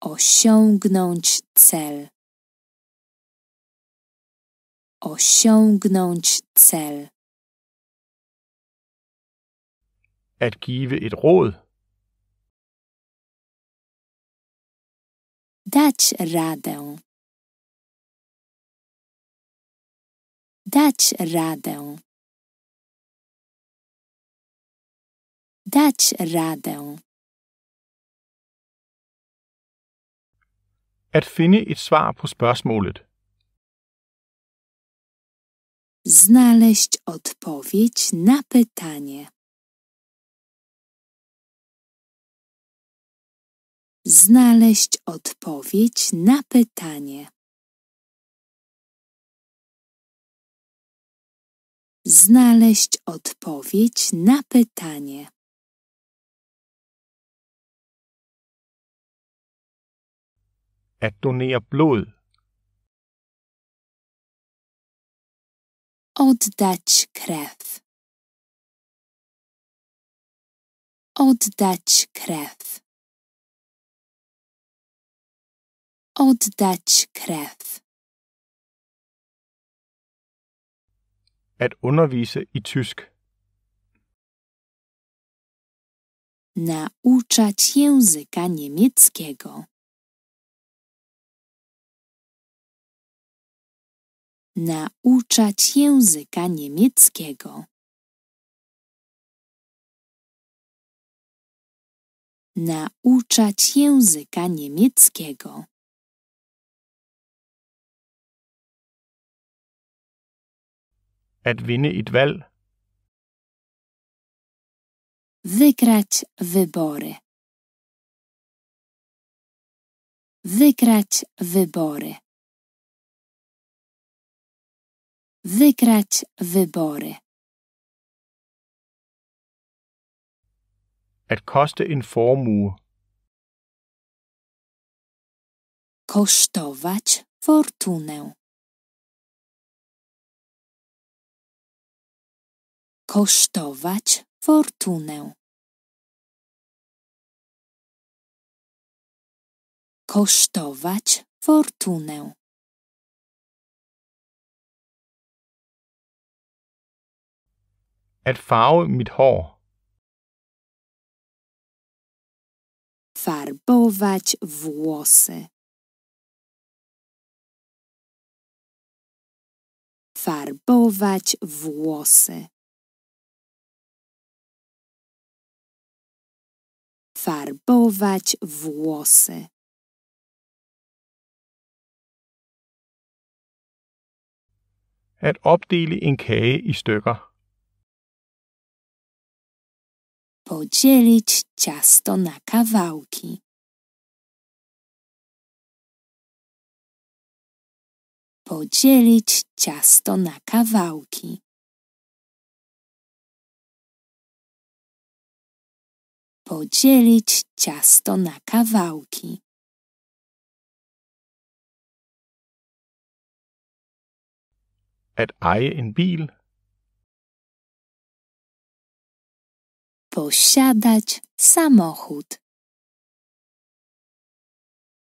Osiągnąć cel. Osiągnąć cel. At give et råd. Dać radę. Dać radę. Dać radę. At finde et svar på spørgsmålet. Znaleźć odpowiedź na pytanie. Znaleźć odpowiedź na pytanie. Znaleźć odpowiedź na pytanie. at donere blod. Oddać krew. Oddać krew. Oddać krew. At undervise i tysk. Nauczać języka niemieckiego. Nauczać języka niemieckiego. Nauczać języka niemieckiego. At vinde et valg. Wygrać wybory. Wygrać wybory. wygrać wybory. At koste en formue. Kosztować fortunę. Kosztować fortunę. Kosztować fortunę. At farve mit hår. Farbować włosy. Farbować włosy. Farbować włosy. At opdele en kage i stykker. Podzielić ciasto na kawałki. Podzielić ciasto na kawałki. Podzielić ciasto na kawałki. At eje en bil Posiadać samochód.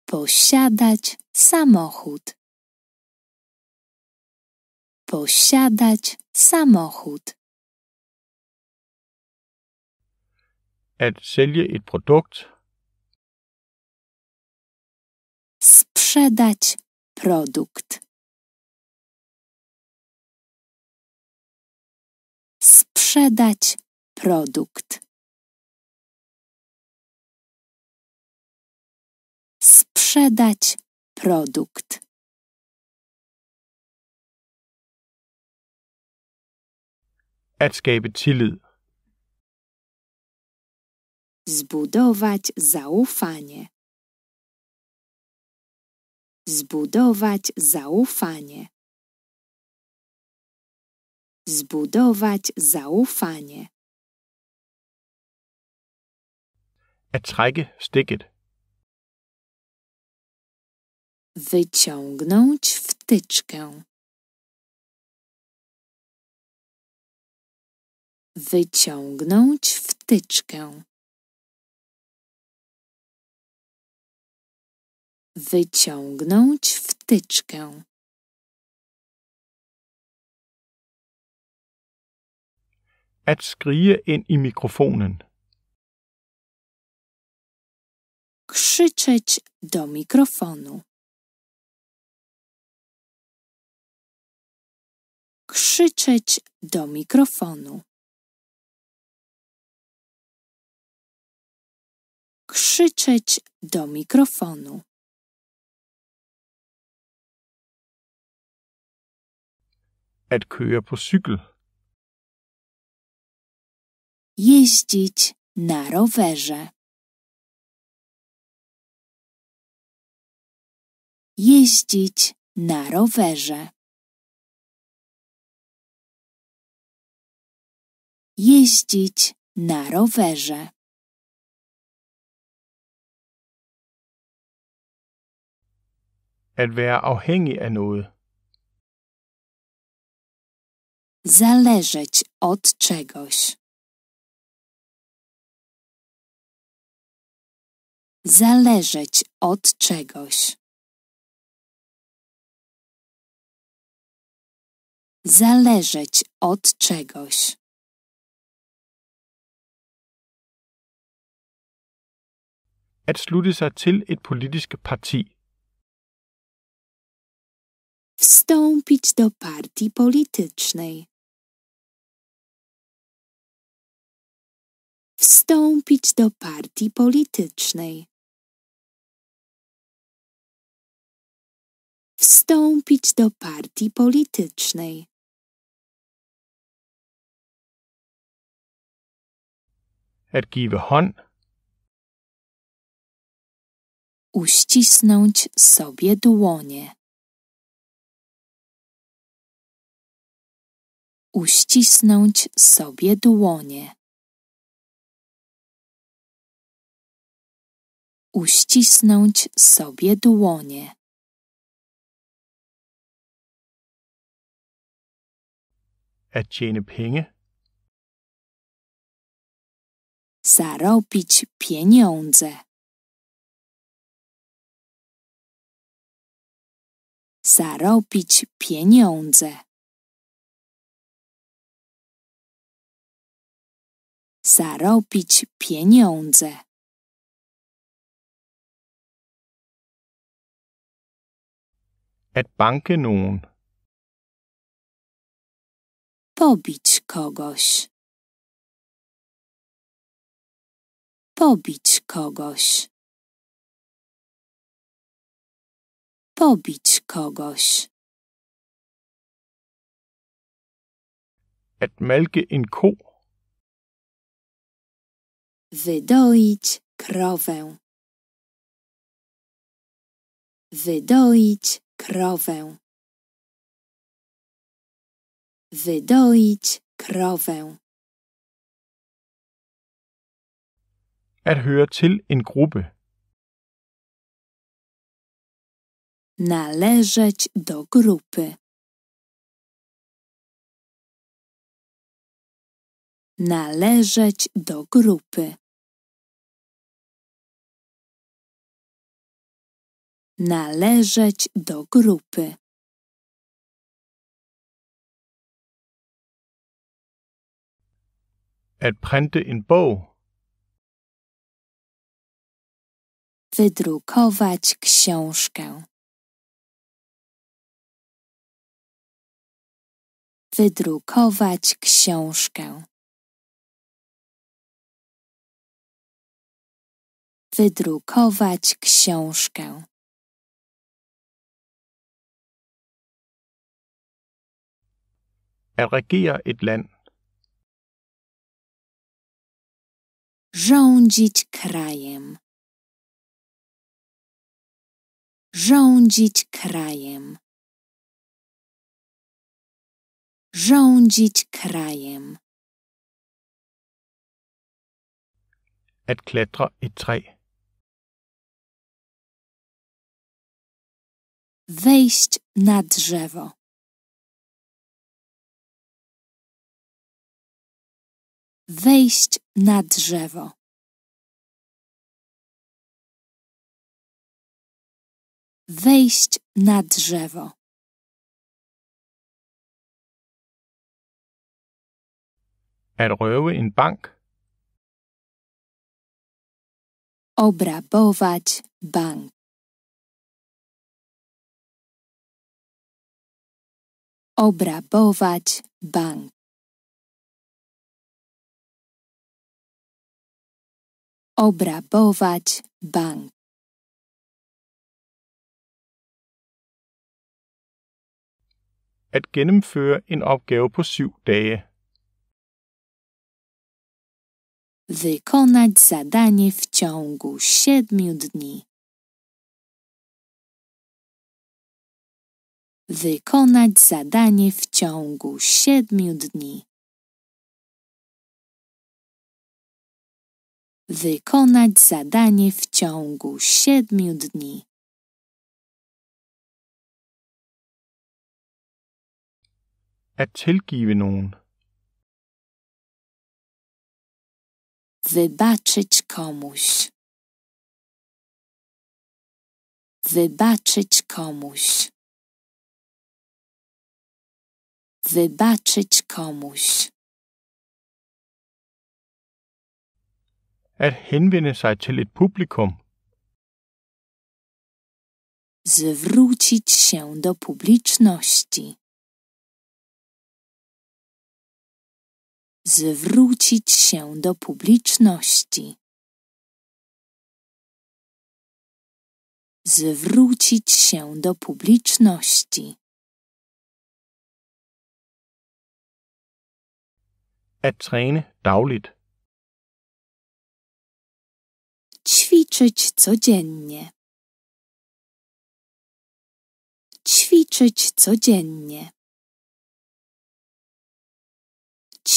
Posiadać samochód. Posiadać samochód. At sælge et produkt. Sprzedać produkt. Sprzedać produkt. Sprzedać produkt. At skabe tillid. Zbudować zaufanie. Zbudować zaufanie. Zbudować zaufanie. At trække stikket. Wyciągnąć wtyczkę. Wyciągnąć wtyczkę. Wyciągnąć wtyczkę. At skrige ind i mikrofonen. krzyczeć do mikrofonu. Krzyczeć do mikrofonu. Krzyczeć do mikrofonu. At køre på cykel. Jeździć na rowerze. jeździć na rowerze. Jeździć na rowerze. At være afhængig af noget. Zależeć od czegoś. Zależeć od czegoś. Zależeć od czegoś. At slutte sig til et politisk parti. Wstąpić do partii politycznej. Wstąpić do partii politycznej. Wstąpić do partii politycznej. At give hånd. Uścisnąć sobie dłonie. Uścisnąć sobie dłonie. Uścisnąć sobie dłonie. At tjene penge. Zarobić pieniądze. Zarobić pieniądze. Zarobić pieniądze. At banke nogen. Pobić kogoś. Pobić kogoś. Pobić kogoś. At in en ko. Wydoić krowę. Wydoić krowę. Wydoić krowę. At høre til en gruppe. Należeć do grupy. Należeć do grupy. Należeć do grupy. At printe en bog. wydrukować książkę. Wydrukować książkę. Wydrukować książkę. At regere et land. Rządzić krajem. rządzić krajem rządzić krajem at klatre i træ wejść na drzewo wejść na drzewo wejść na drzewo. At er røve en bank. Obrabować bank. Obrabować bank. Obrabować bank. at gennemføre en opgave på syv dage. Wykonać zadanie w ciągu siedmiu dni. Wykonać zadanie w ciągu siedmiu dni. Wykonać zadanie w ciągu siedmiu dni. at tilgive nogen. Wybaczyć komuś. Wybaczyć komuś. Wybaczyć komuś. At henvende sig til et publikum. Zwrócić się do publiczności. zwrócić się do publiczności. Zwrócić się do publiczności. At træne dagligt. Ćwiczyć codziennie. Ćwiczyć codziennie.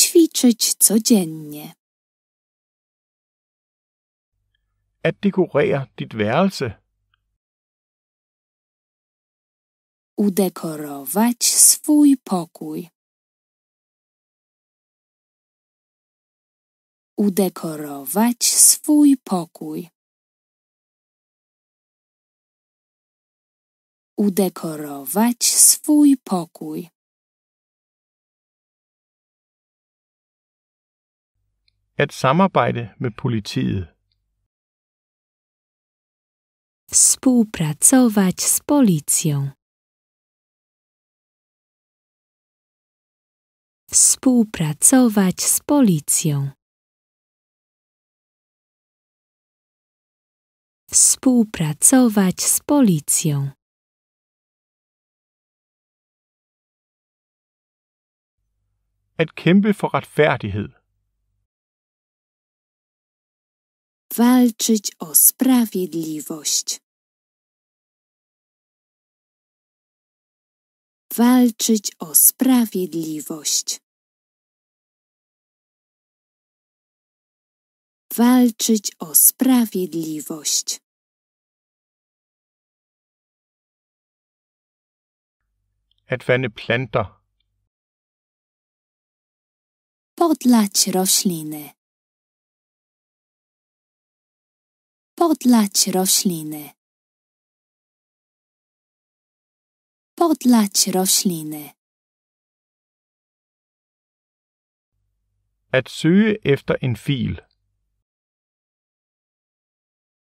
Ćwiczyć codziennie. At dekorere dit værelse. Udekorować swój pokój. Udekorować swój pokój. Udekorować swój pokój. at samarbejde med politiet. Współpracować z policją. Współpracować z policją. Współpracować z policją. At kæmpe for retfærdighed. walczyć o sprawiedliwość. Walczyć o sprawiedliwość. Walczyć o sprawiedliwość. At planter. Podlać rośliny. Podlać rośliny. Podlać rośliny. At søge efter en fil.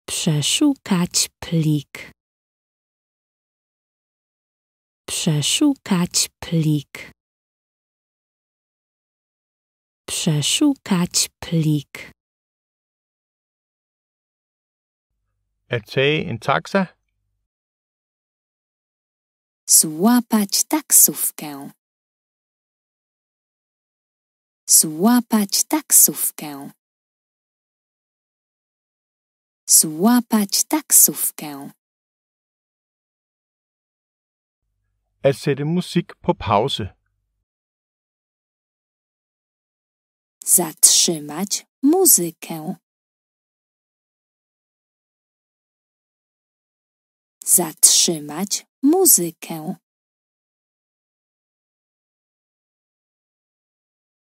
Przeszukać plik. Przeszukać plik. Przeszukać plik. At tage en taxa. Złapać taksówkę. Złapać taksówkę. Złapać taksówkę. At sætte musik på pause. Zatrzymać muzykę. zatrzymać muzykę.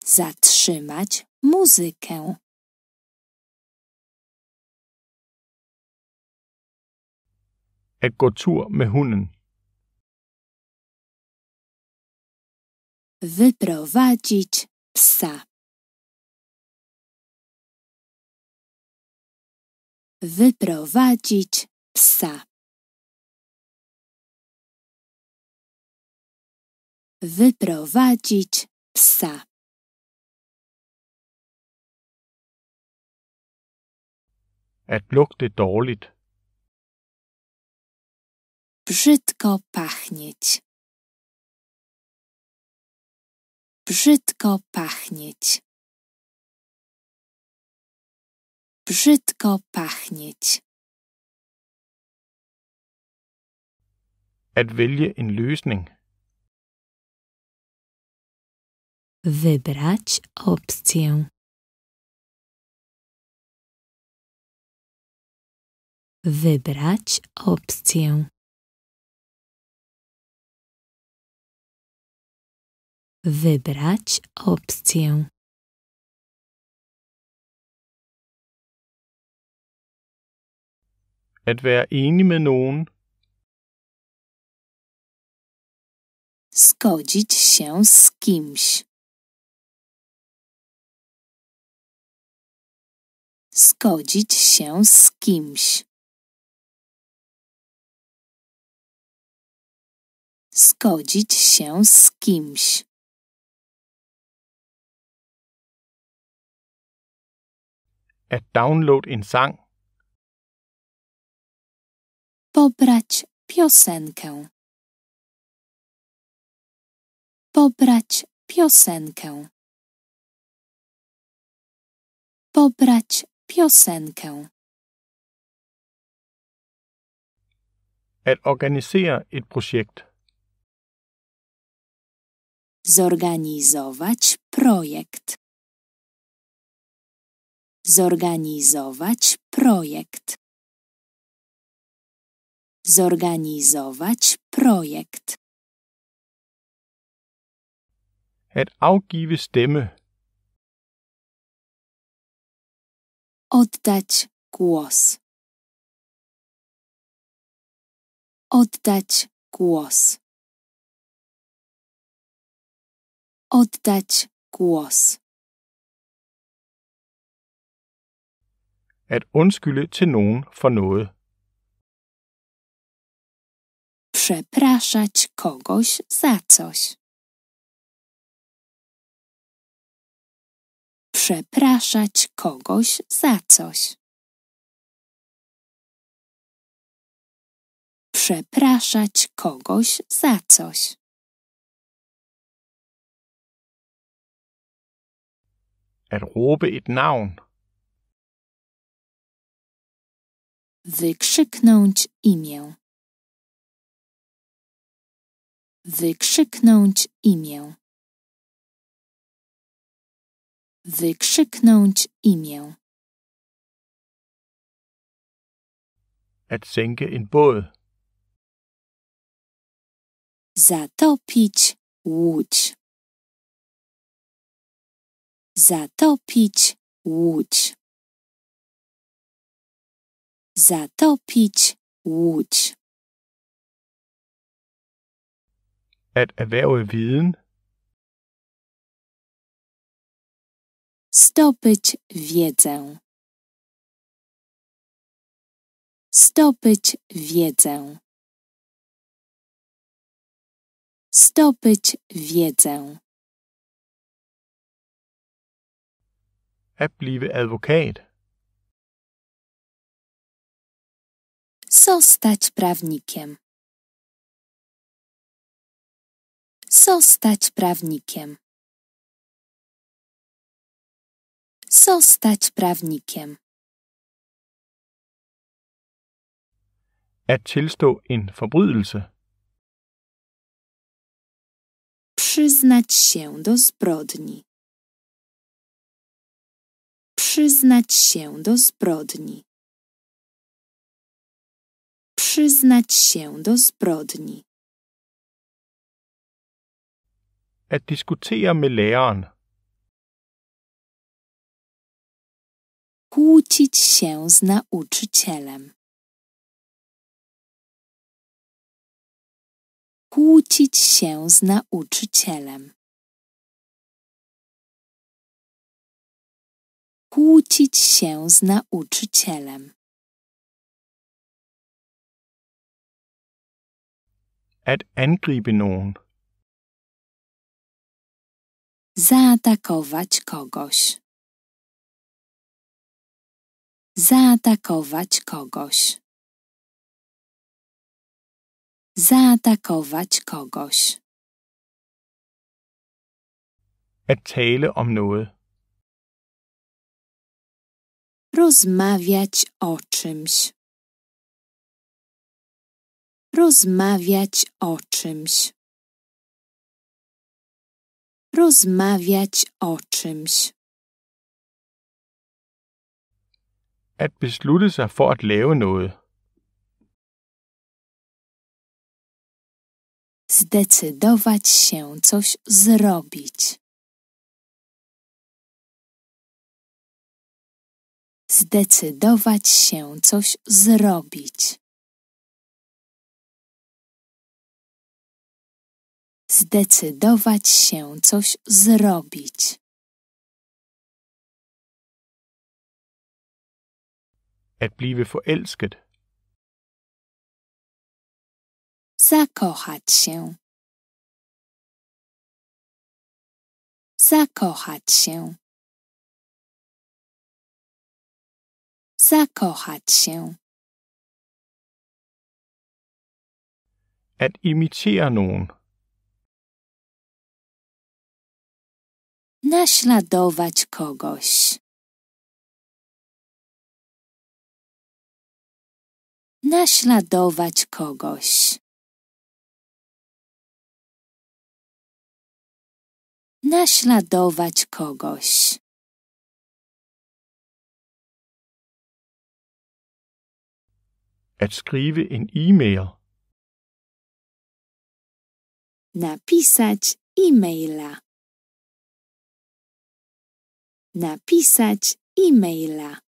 Zatrzymać muzykę. At gå tur med hunden. Wyprowadzić psa. Wyprowadzić psa. Wyprowadzić psa. At lugte dårligt. Brzydko pachnieć. Brzydko pachnieć. Brzydko pachnieć. At vælge en løsning. Wybrać opcję. Wybrać opcję. Wybrać opcję. At være enig med nogen. Zgodzić się z kimś. Zgodzić się z kimś. Zgodzić się z kimś. At download in sang. Pobrać piosenkę. Pobrać piosenkę. Pobrać piosenkę. At organisere et projekt. Zorganizować projekt. Zorganizować projekt. Zorganizować projekt. At afgive stemme. Oddać głos. Oddać głos. Oddać głos. At undskylde til nogen for noget. Przepraszać kogoś za coś. przepraszać kogoś za coś. Przepraszać kogoś za coś. At råbe et navn. Wykrzyknąć imię. Wykrzyknąć imię. Wykrzyknąć imię. At sænke en båd. Zatopić łódź. Zatopić łódź. Zatopić łódź. At erhverve viden Zdobyć wiedzę. Stopyć wiedzę. Stopyć wiedzę. At blive advokat. Zostać prawnikiem. Zostać prawnikiem. Zostać prawnikiem. At tilstå en forbrydelse. Przyznać się do zbrodni. Przyznać się do zbrodni. Przyznać się do zbrodni. At diskutere med læreren. kłócić się z nauczycielem. Kłócić się z nauczycielem. Kłócić się z nauczycielem. At angribe nogen. Zaatakować kogoś. Zaatakować kogoś. Zaatakować kogoś. At tale om noget. Rozmawiać o czymś. Rozmawiać o czymś. Rozmawiać o czymś. at beslutte sig for at lave noget. Zdecydować się coś zrobić. Zdecydować się coś zrobić. Zdecydować się coś zrobić. At blive forelsket. Zakochać się. Zakochać się. Zakochać się. At imitere nogen. Naśladować kogoś. naśladować kogoś. Naśladować kogoś. At skrive en e-mail. Napisać e-maila. Napisać e-maila.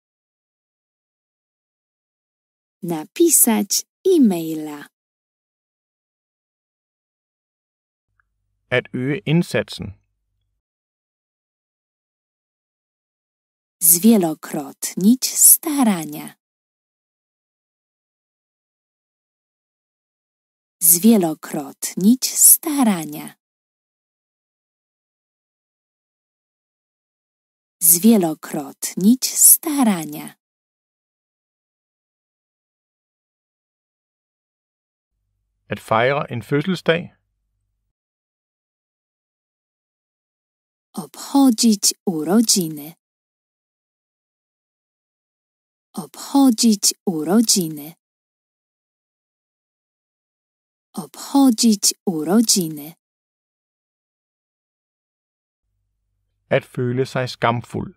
Napisać e-maila. At øge indsatsen. Zwielokrotnić starania. Zwielokrotnić starania. Zwielokrotnić starania. At fejre en fødselsdag. Obchodzić urodziny. Obchodzić urodziny. Obchodzić urodziny. At føle sig skamfuld.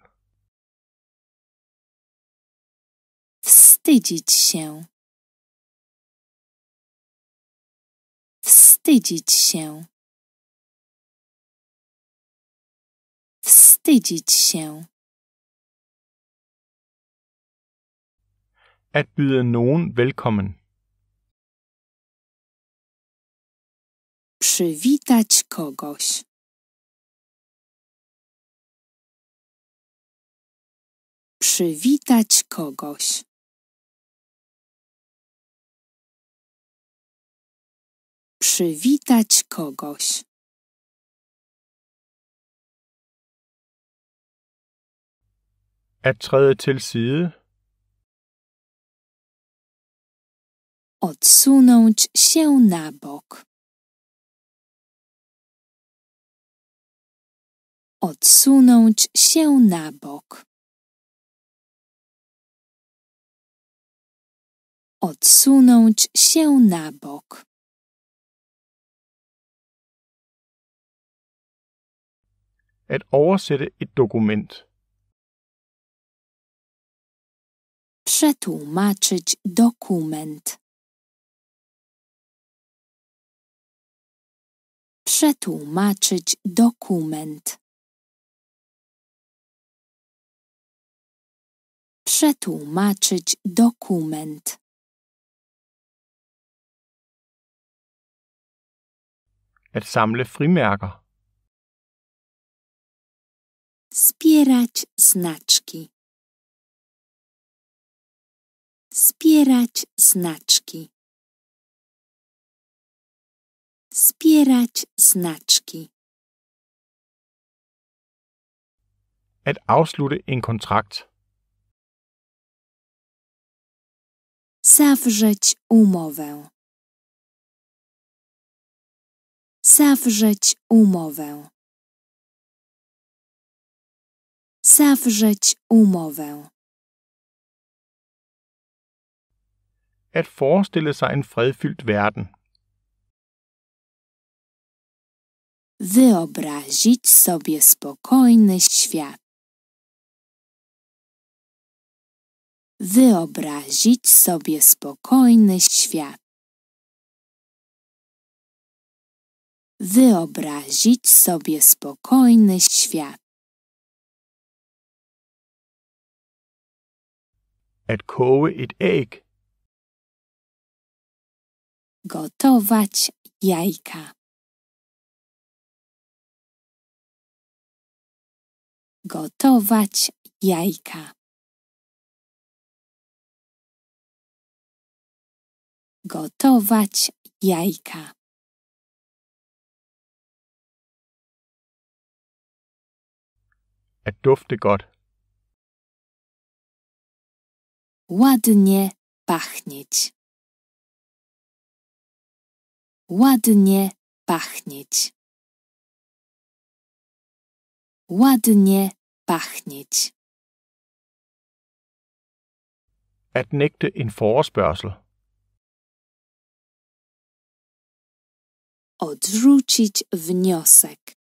Wstydzić się. Wstydzić się. Wstydzić się. At byde nogen velkommen. Przywitać kogoś. Przywitać kogoś. Przywitać kogoś. At træde til side. Odsunąć się na bok. Odsunąć się na bok. Odsunąć się na bok. at oversætte et dokument. Przetłumaczyć dokument. Przetłumaczyć dokument. Przetłumaczyć dokument. At samle frimærker. Spierać znaczki. Spierać znaczki. Spierać znaczki. At afslutte en kontrakt. Zawrzeć umowę. Zawrzeć umowę. Zawrzeć umowę. At forestille sig en fredfyldt verden. Wyobrazić sobie spokojny świat. Wyobrazić sobie spokojny świat. Wyobrazić sobie spokojny świat. At koge et æg. Gotować jajka. Gotować jajka. Gotować jajka. At dufte godt. Ładnie pachnieć. Ładnie pachnieć. Ładnie pachnieć. At nægte en forespørgsel. Odrzucić wniosek.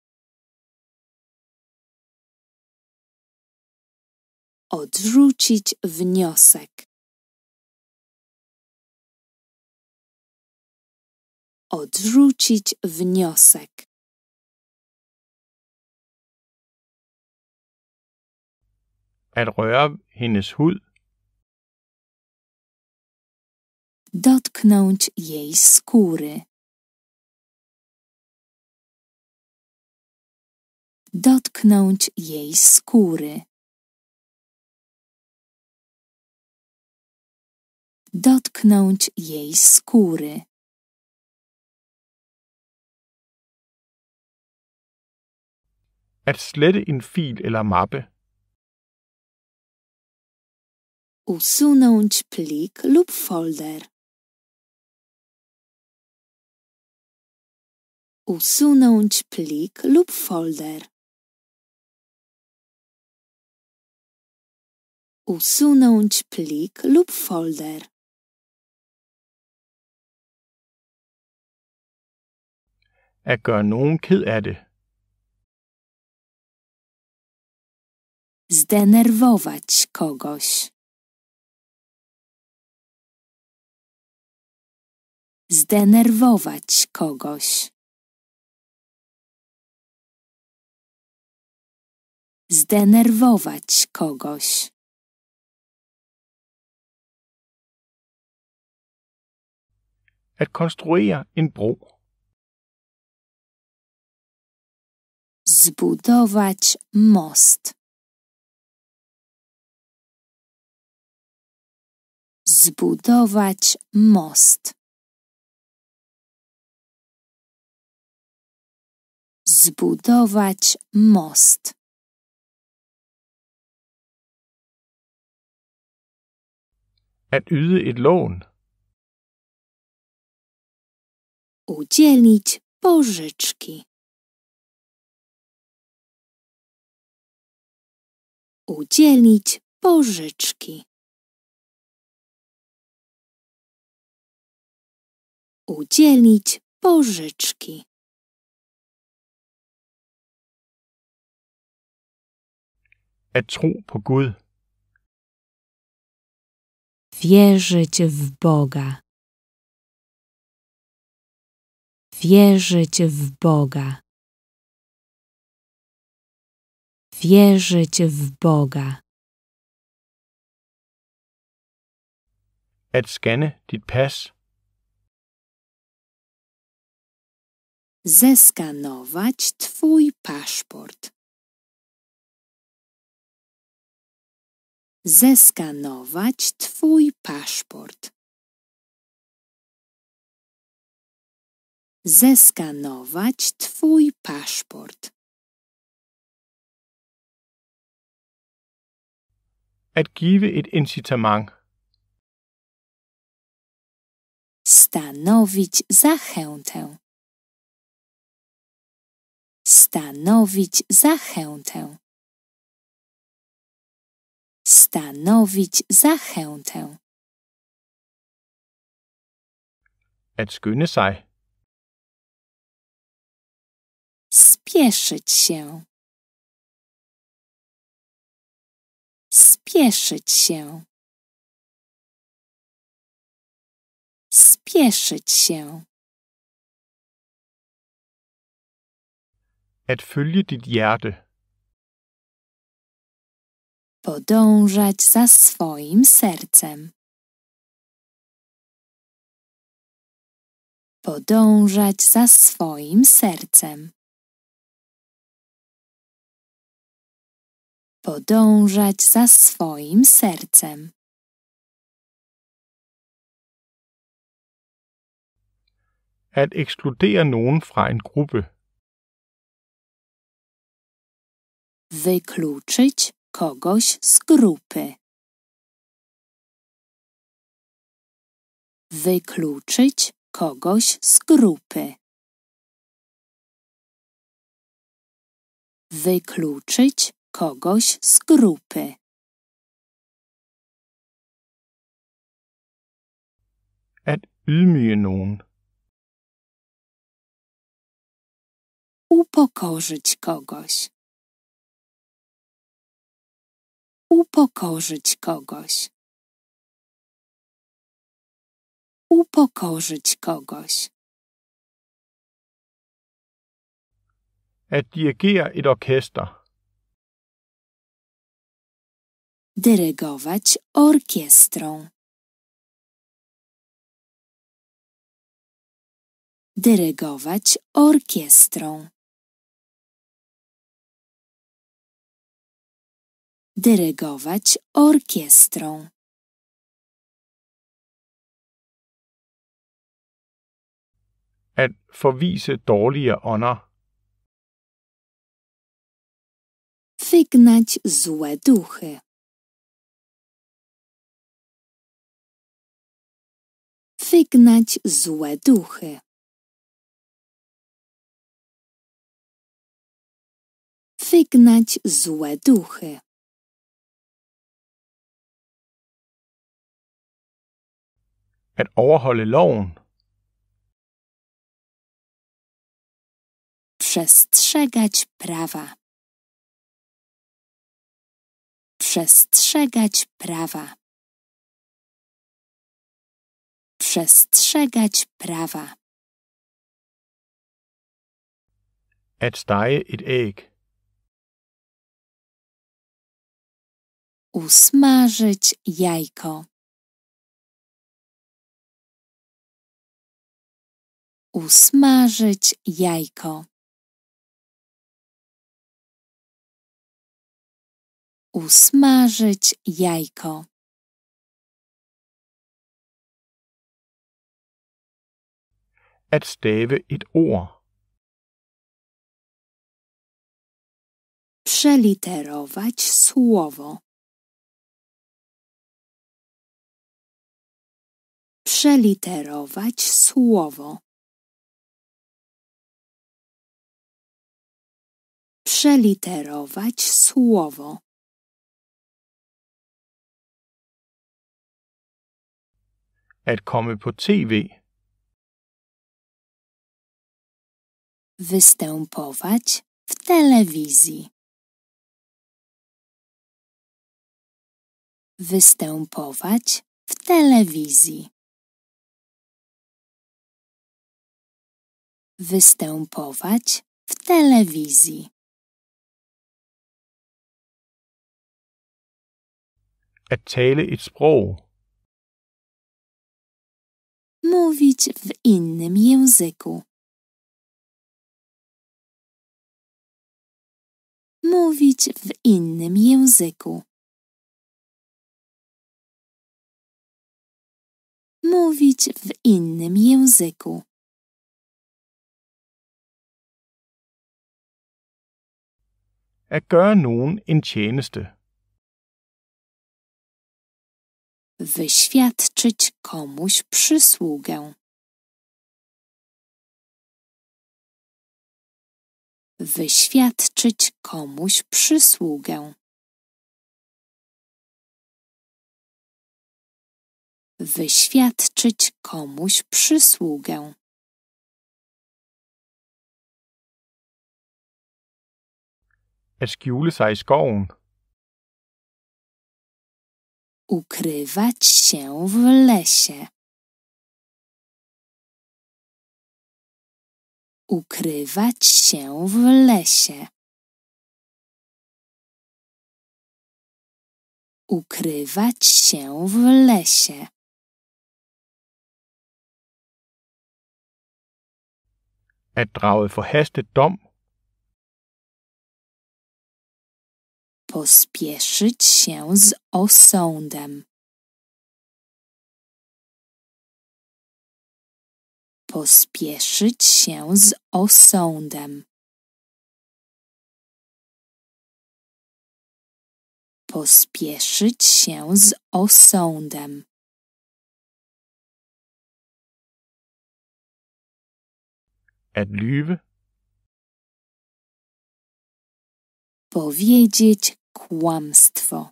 Odrzucić wniosek. Odrzucić wniosek. At røre hendes hud. Dotknąć jej skóry. Dotknąć jej skóry. dotknąć jej skóry. At slette en fil eller mappe. Usunąć plik lub folder. Usunąć plik lub folder. Usunąć plik lub folder. at gøre nogen ked af det. Zdenerwować kogoś. Zdenerwować kogoś. Zdenerwować kogoś. At konstruere en bro. Zbudować most. Zbudować most. Zbudować most. At yde et lån. Udzielić pożyczki. Udzielić pożyczki. Udzielić pożyczki. At tro på Gud. Wierzyć w Boga. Wierzyć w Boga. wierzyć w Boga. At scanne dit pas. Zeskanować Twój paszport. Zeskanować Twój paszport. Zeskanować Twój paszport. At give et incitament. Stanowić zachętę. Stanowić zachętę. Stanowić zachętę. At skynde sig. Spieszyć się. Spieszyć się. Spieszyć się. At følge dit hjerte. Podążać za swoim sercem. Podążać za swoim sercem. podążać za swoim sercem. At ekskludere nogen fra en gruppe. Wykluczyć kogoś z grupy. Wykluczyć kogoś z grupy. Wykluczyć kogoś z grupy. At ydmyge nogen. Upokorzyć kogoś. Upokorzyć kogoś. Upokorzyć kogoś. At dirigere et orkester. dyrygować orkiestrą. Dyrygować orkiestrą. Dyrygować orkiestrą. At forvise dårlige ånder. Wygnać złe duchy. wygnać złe duchy. Wygnać złe duchy. At overholde loven. Przestrzegać prawa. Przestrzegać prawa przestrzegać prawa. At stege et Usmażyć jajko. Usmażyć jajko. Usmażyć jajko. at stave et ord. Przeliterować słowo. Przeliterować słowo. Przeliterować słowo. At komme på tv. Występować w telewizji. Występować w telewizji. Występować w telewizji. At tale et Mówić w innym języku. Mówić w innym języku. Mówić w innym języku. At gøre nogen en tjeneste. Wyświadczyć komuś przysługę. Wyświadczyć komuś przysługę. Wyświadczyć komuś przysługę. At skjule Ukrywać się w lesie. ukrywać się w lesie. Ukrywać się w lesie. At drage forhastet dom. Pospieszyć się z osądem. pospieszyć się z osądem. Pospieszyć się z osądem. At Powiedzieć kłamstwo.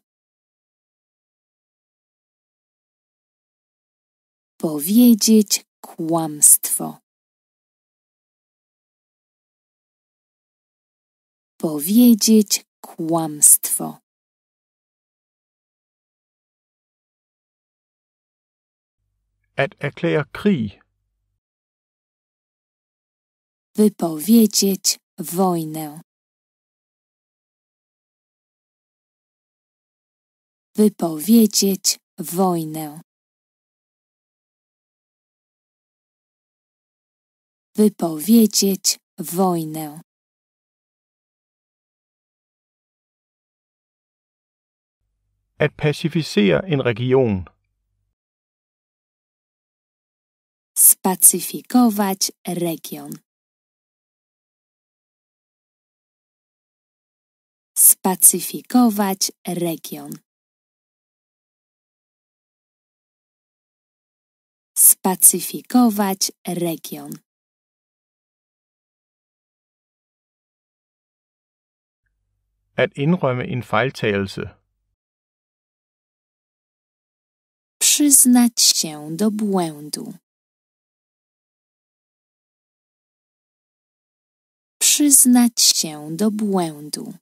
Powiedzieć kłamstwo. Powiedzieć kłamstwo. At erklære krig. Wypowiedzieć wojnę. Wypowiedzieć wojnę. Wypowiedzieć wojnę. At pacificere en region. Spacyfikować region. Spacyfikować region. Spacyfikować region. At indrømme en fejltagelse. Przyznać się do błędu. Przyznać się do błędu.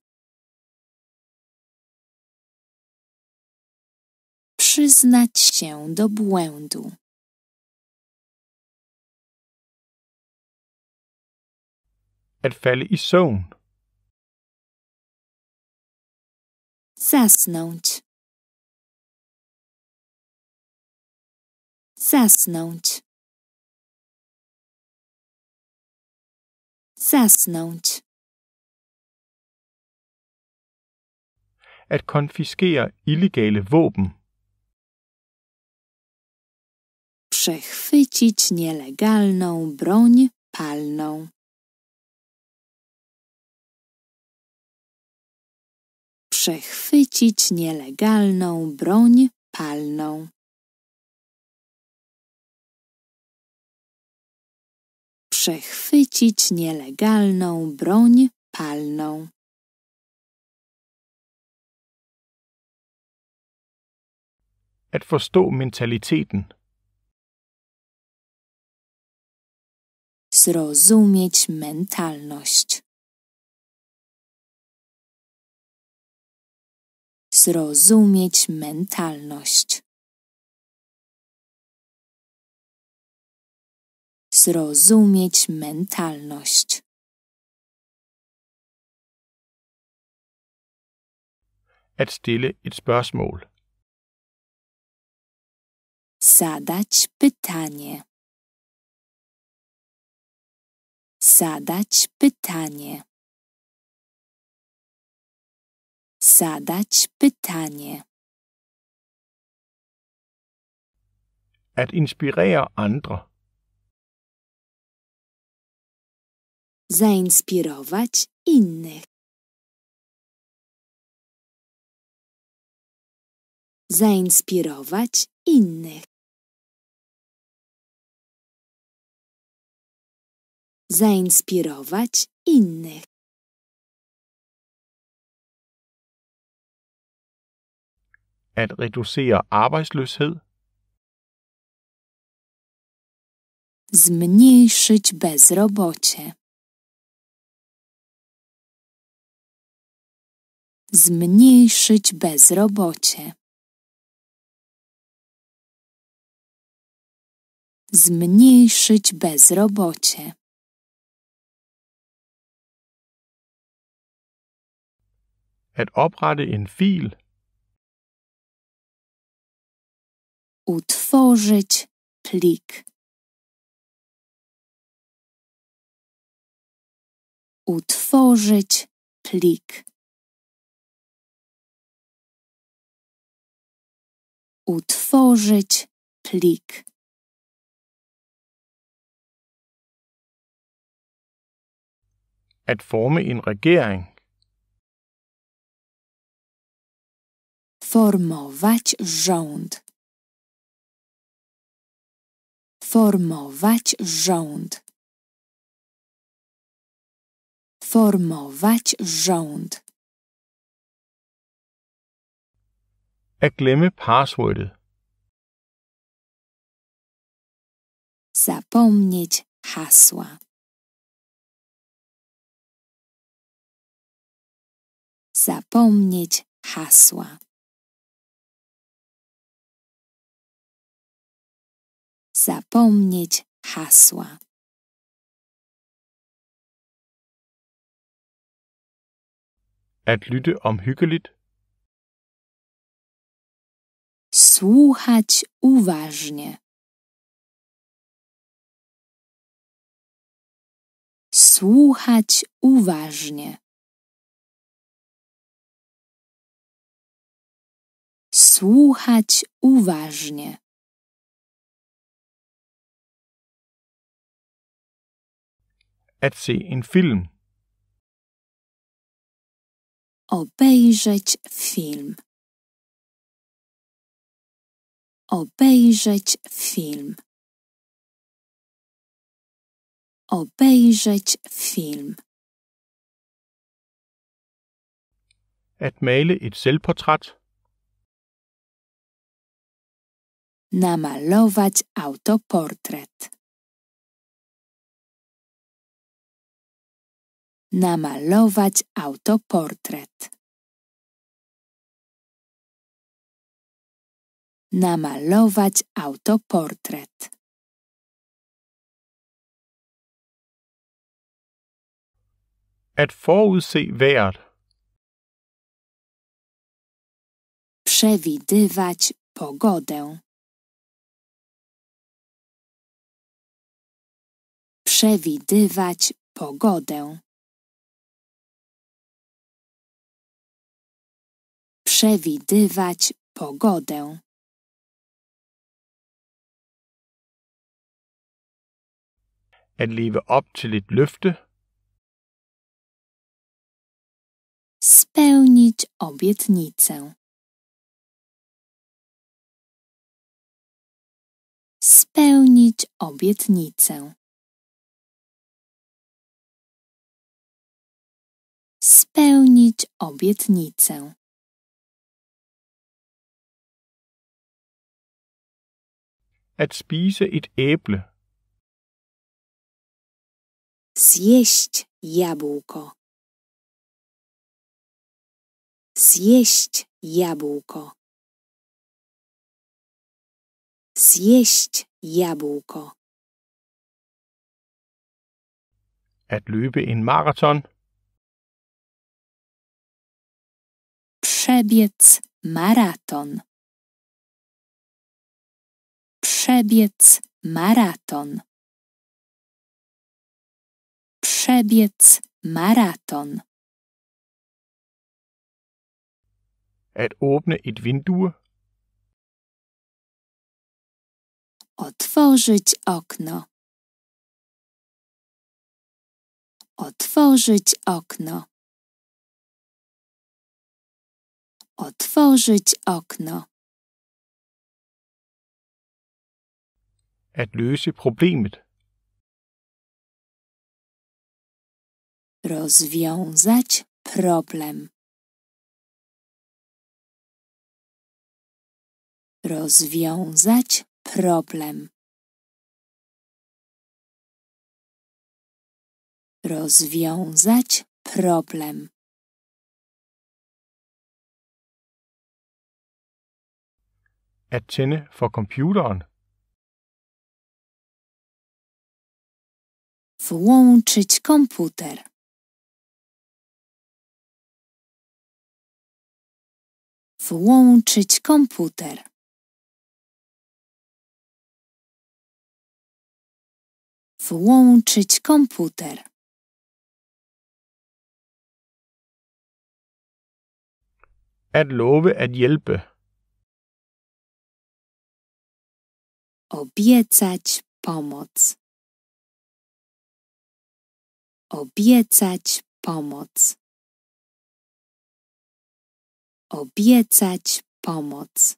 Przyznać się do błędu. At falde i søvn. Zasnąć. Zasnąć. Zasnąć. At konfiskere illegale våben. Przechwycić nielegalną broń palną. przechwycić nielegalną broń palną. Przechwycić nielegalną broń palną. At forstå mentaliteten. Zrozumieć mentalność. Zrozumieć mentalność. Zrozumieć mentalność. At stille et spørgsmål. Zadać pytanie. Zadać pytanie. zadać pytanie. At inspirere andre. Zainspirować innych. Zainspirować innych. Zainspirować innych. at reducere arbejdsløshed, zmniejszyć bezrobocie, zmniejszyć bezrobocie, zmniejszyć bezrobocie. At oprette en fil utworzyć plik. Utworzyć plik. Utworzyć plik. At forme en regering. Formować rząd. Formować rząd. Formować rząd. At glemme passwordet. Zapomnieć hasła. Zapomnieć hasła. zapomnieć hasła. At lytte omhyggeligt. Słuchać uważnie. Słuchać uważnie. Słuchać uważnie. At se en film. Obejrzeć film. Obejrzeć film. Obejrzeć film. At male et selvportræt. Namalować autoportret. namalować autoportret. Namalować autoportret. At forudse vejret. Przewidywać pogodę. Przewidywać pogodę. Przewidywać pogodę. At leve op til et løfte. Spełnić obietnicę. Spełnić obietnicę. Spełnić obietnicę. At spise et æble. Съесть яблоко. Съесть яблоко. Съесть яблоко. At løbe en maraton. Przebiec maraton. przebiec maraton przebiec maraton At åbne et vindue Otworzyć okno. Otworzyć okno. Otworzyć okno. at løse problemet. Rozwiązać problem. Rozwiązać problem. Rozwiązać problem. At tænde for computeren. Włączyć komputer. Włączyć komputer. Włączyć komputer. At love at hjælpe. Obiecać pomoc. Obiecać pomoc. Obiecać pomoc.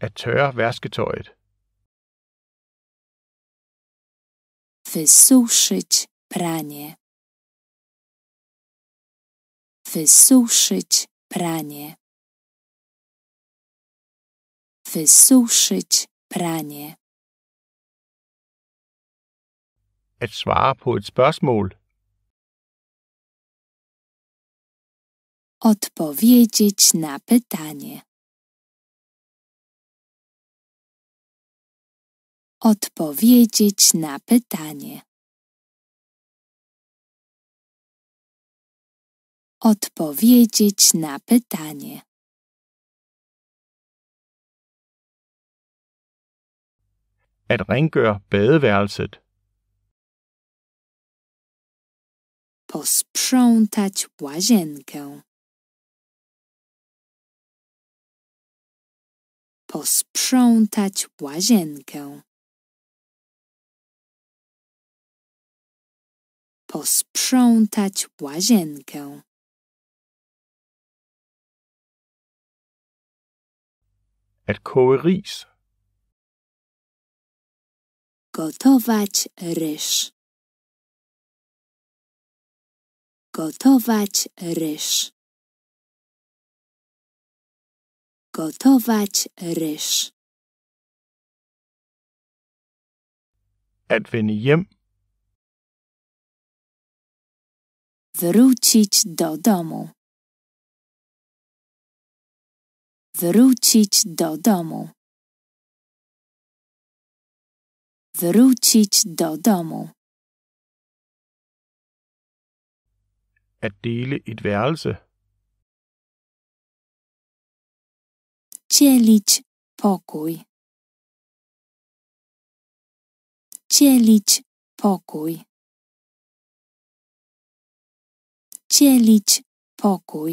At tørre vasketøjet. Wysuszyć pranie. Wysuszyć pranie. Wysuszyć pranie. at svare på et spørgsmål. Odpowiedzieć na pytanie. Odpowiedzieć na pytanie. Odpowiedzieć na pytanie. At rengøre badeværelset. posprzątać łazienkę. Posprzątać łazienkę. Posprzątać łazienkę. At koge ris. Gotować ryż. Gotować ryż. Gotować ryż. At vende hjem. Wrócić do domu. Wrócić do domu. Wrócić do domu. at dele et værelse. Dzielić pokój. Dzielić pokój. Dzielić pokój.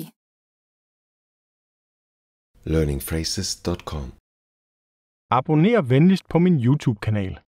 learningphrases.com Abonner venligst på min YouTube-kanal.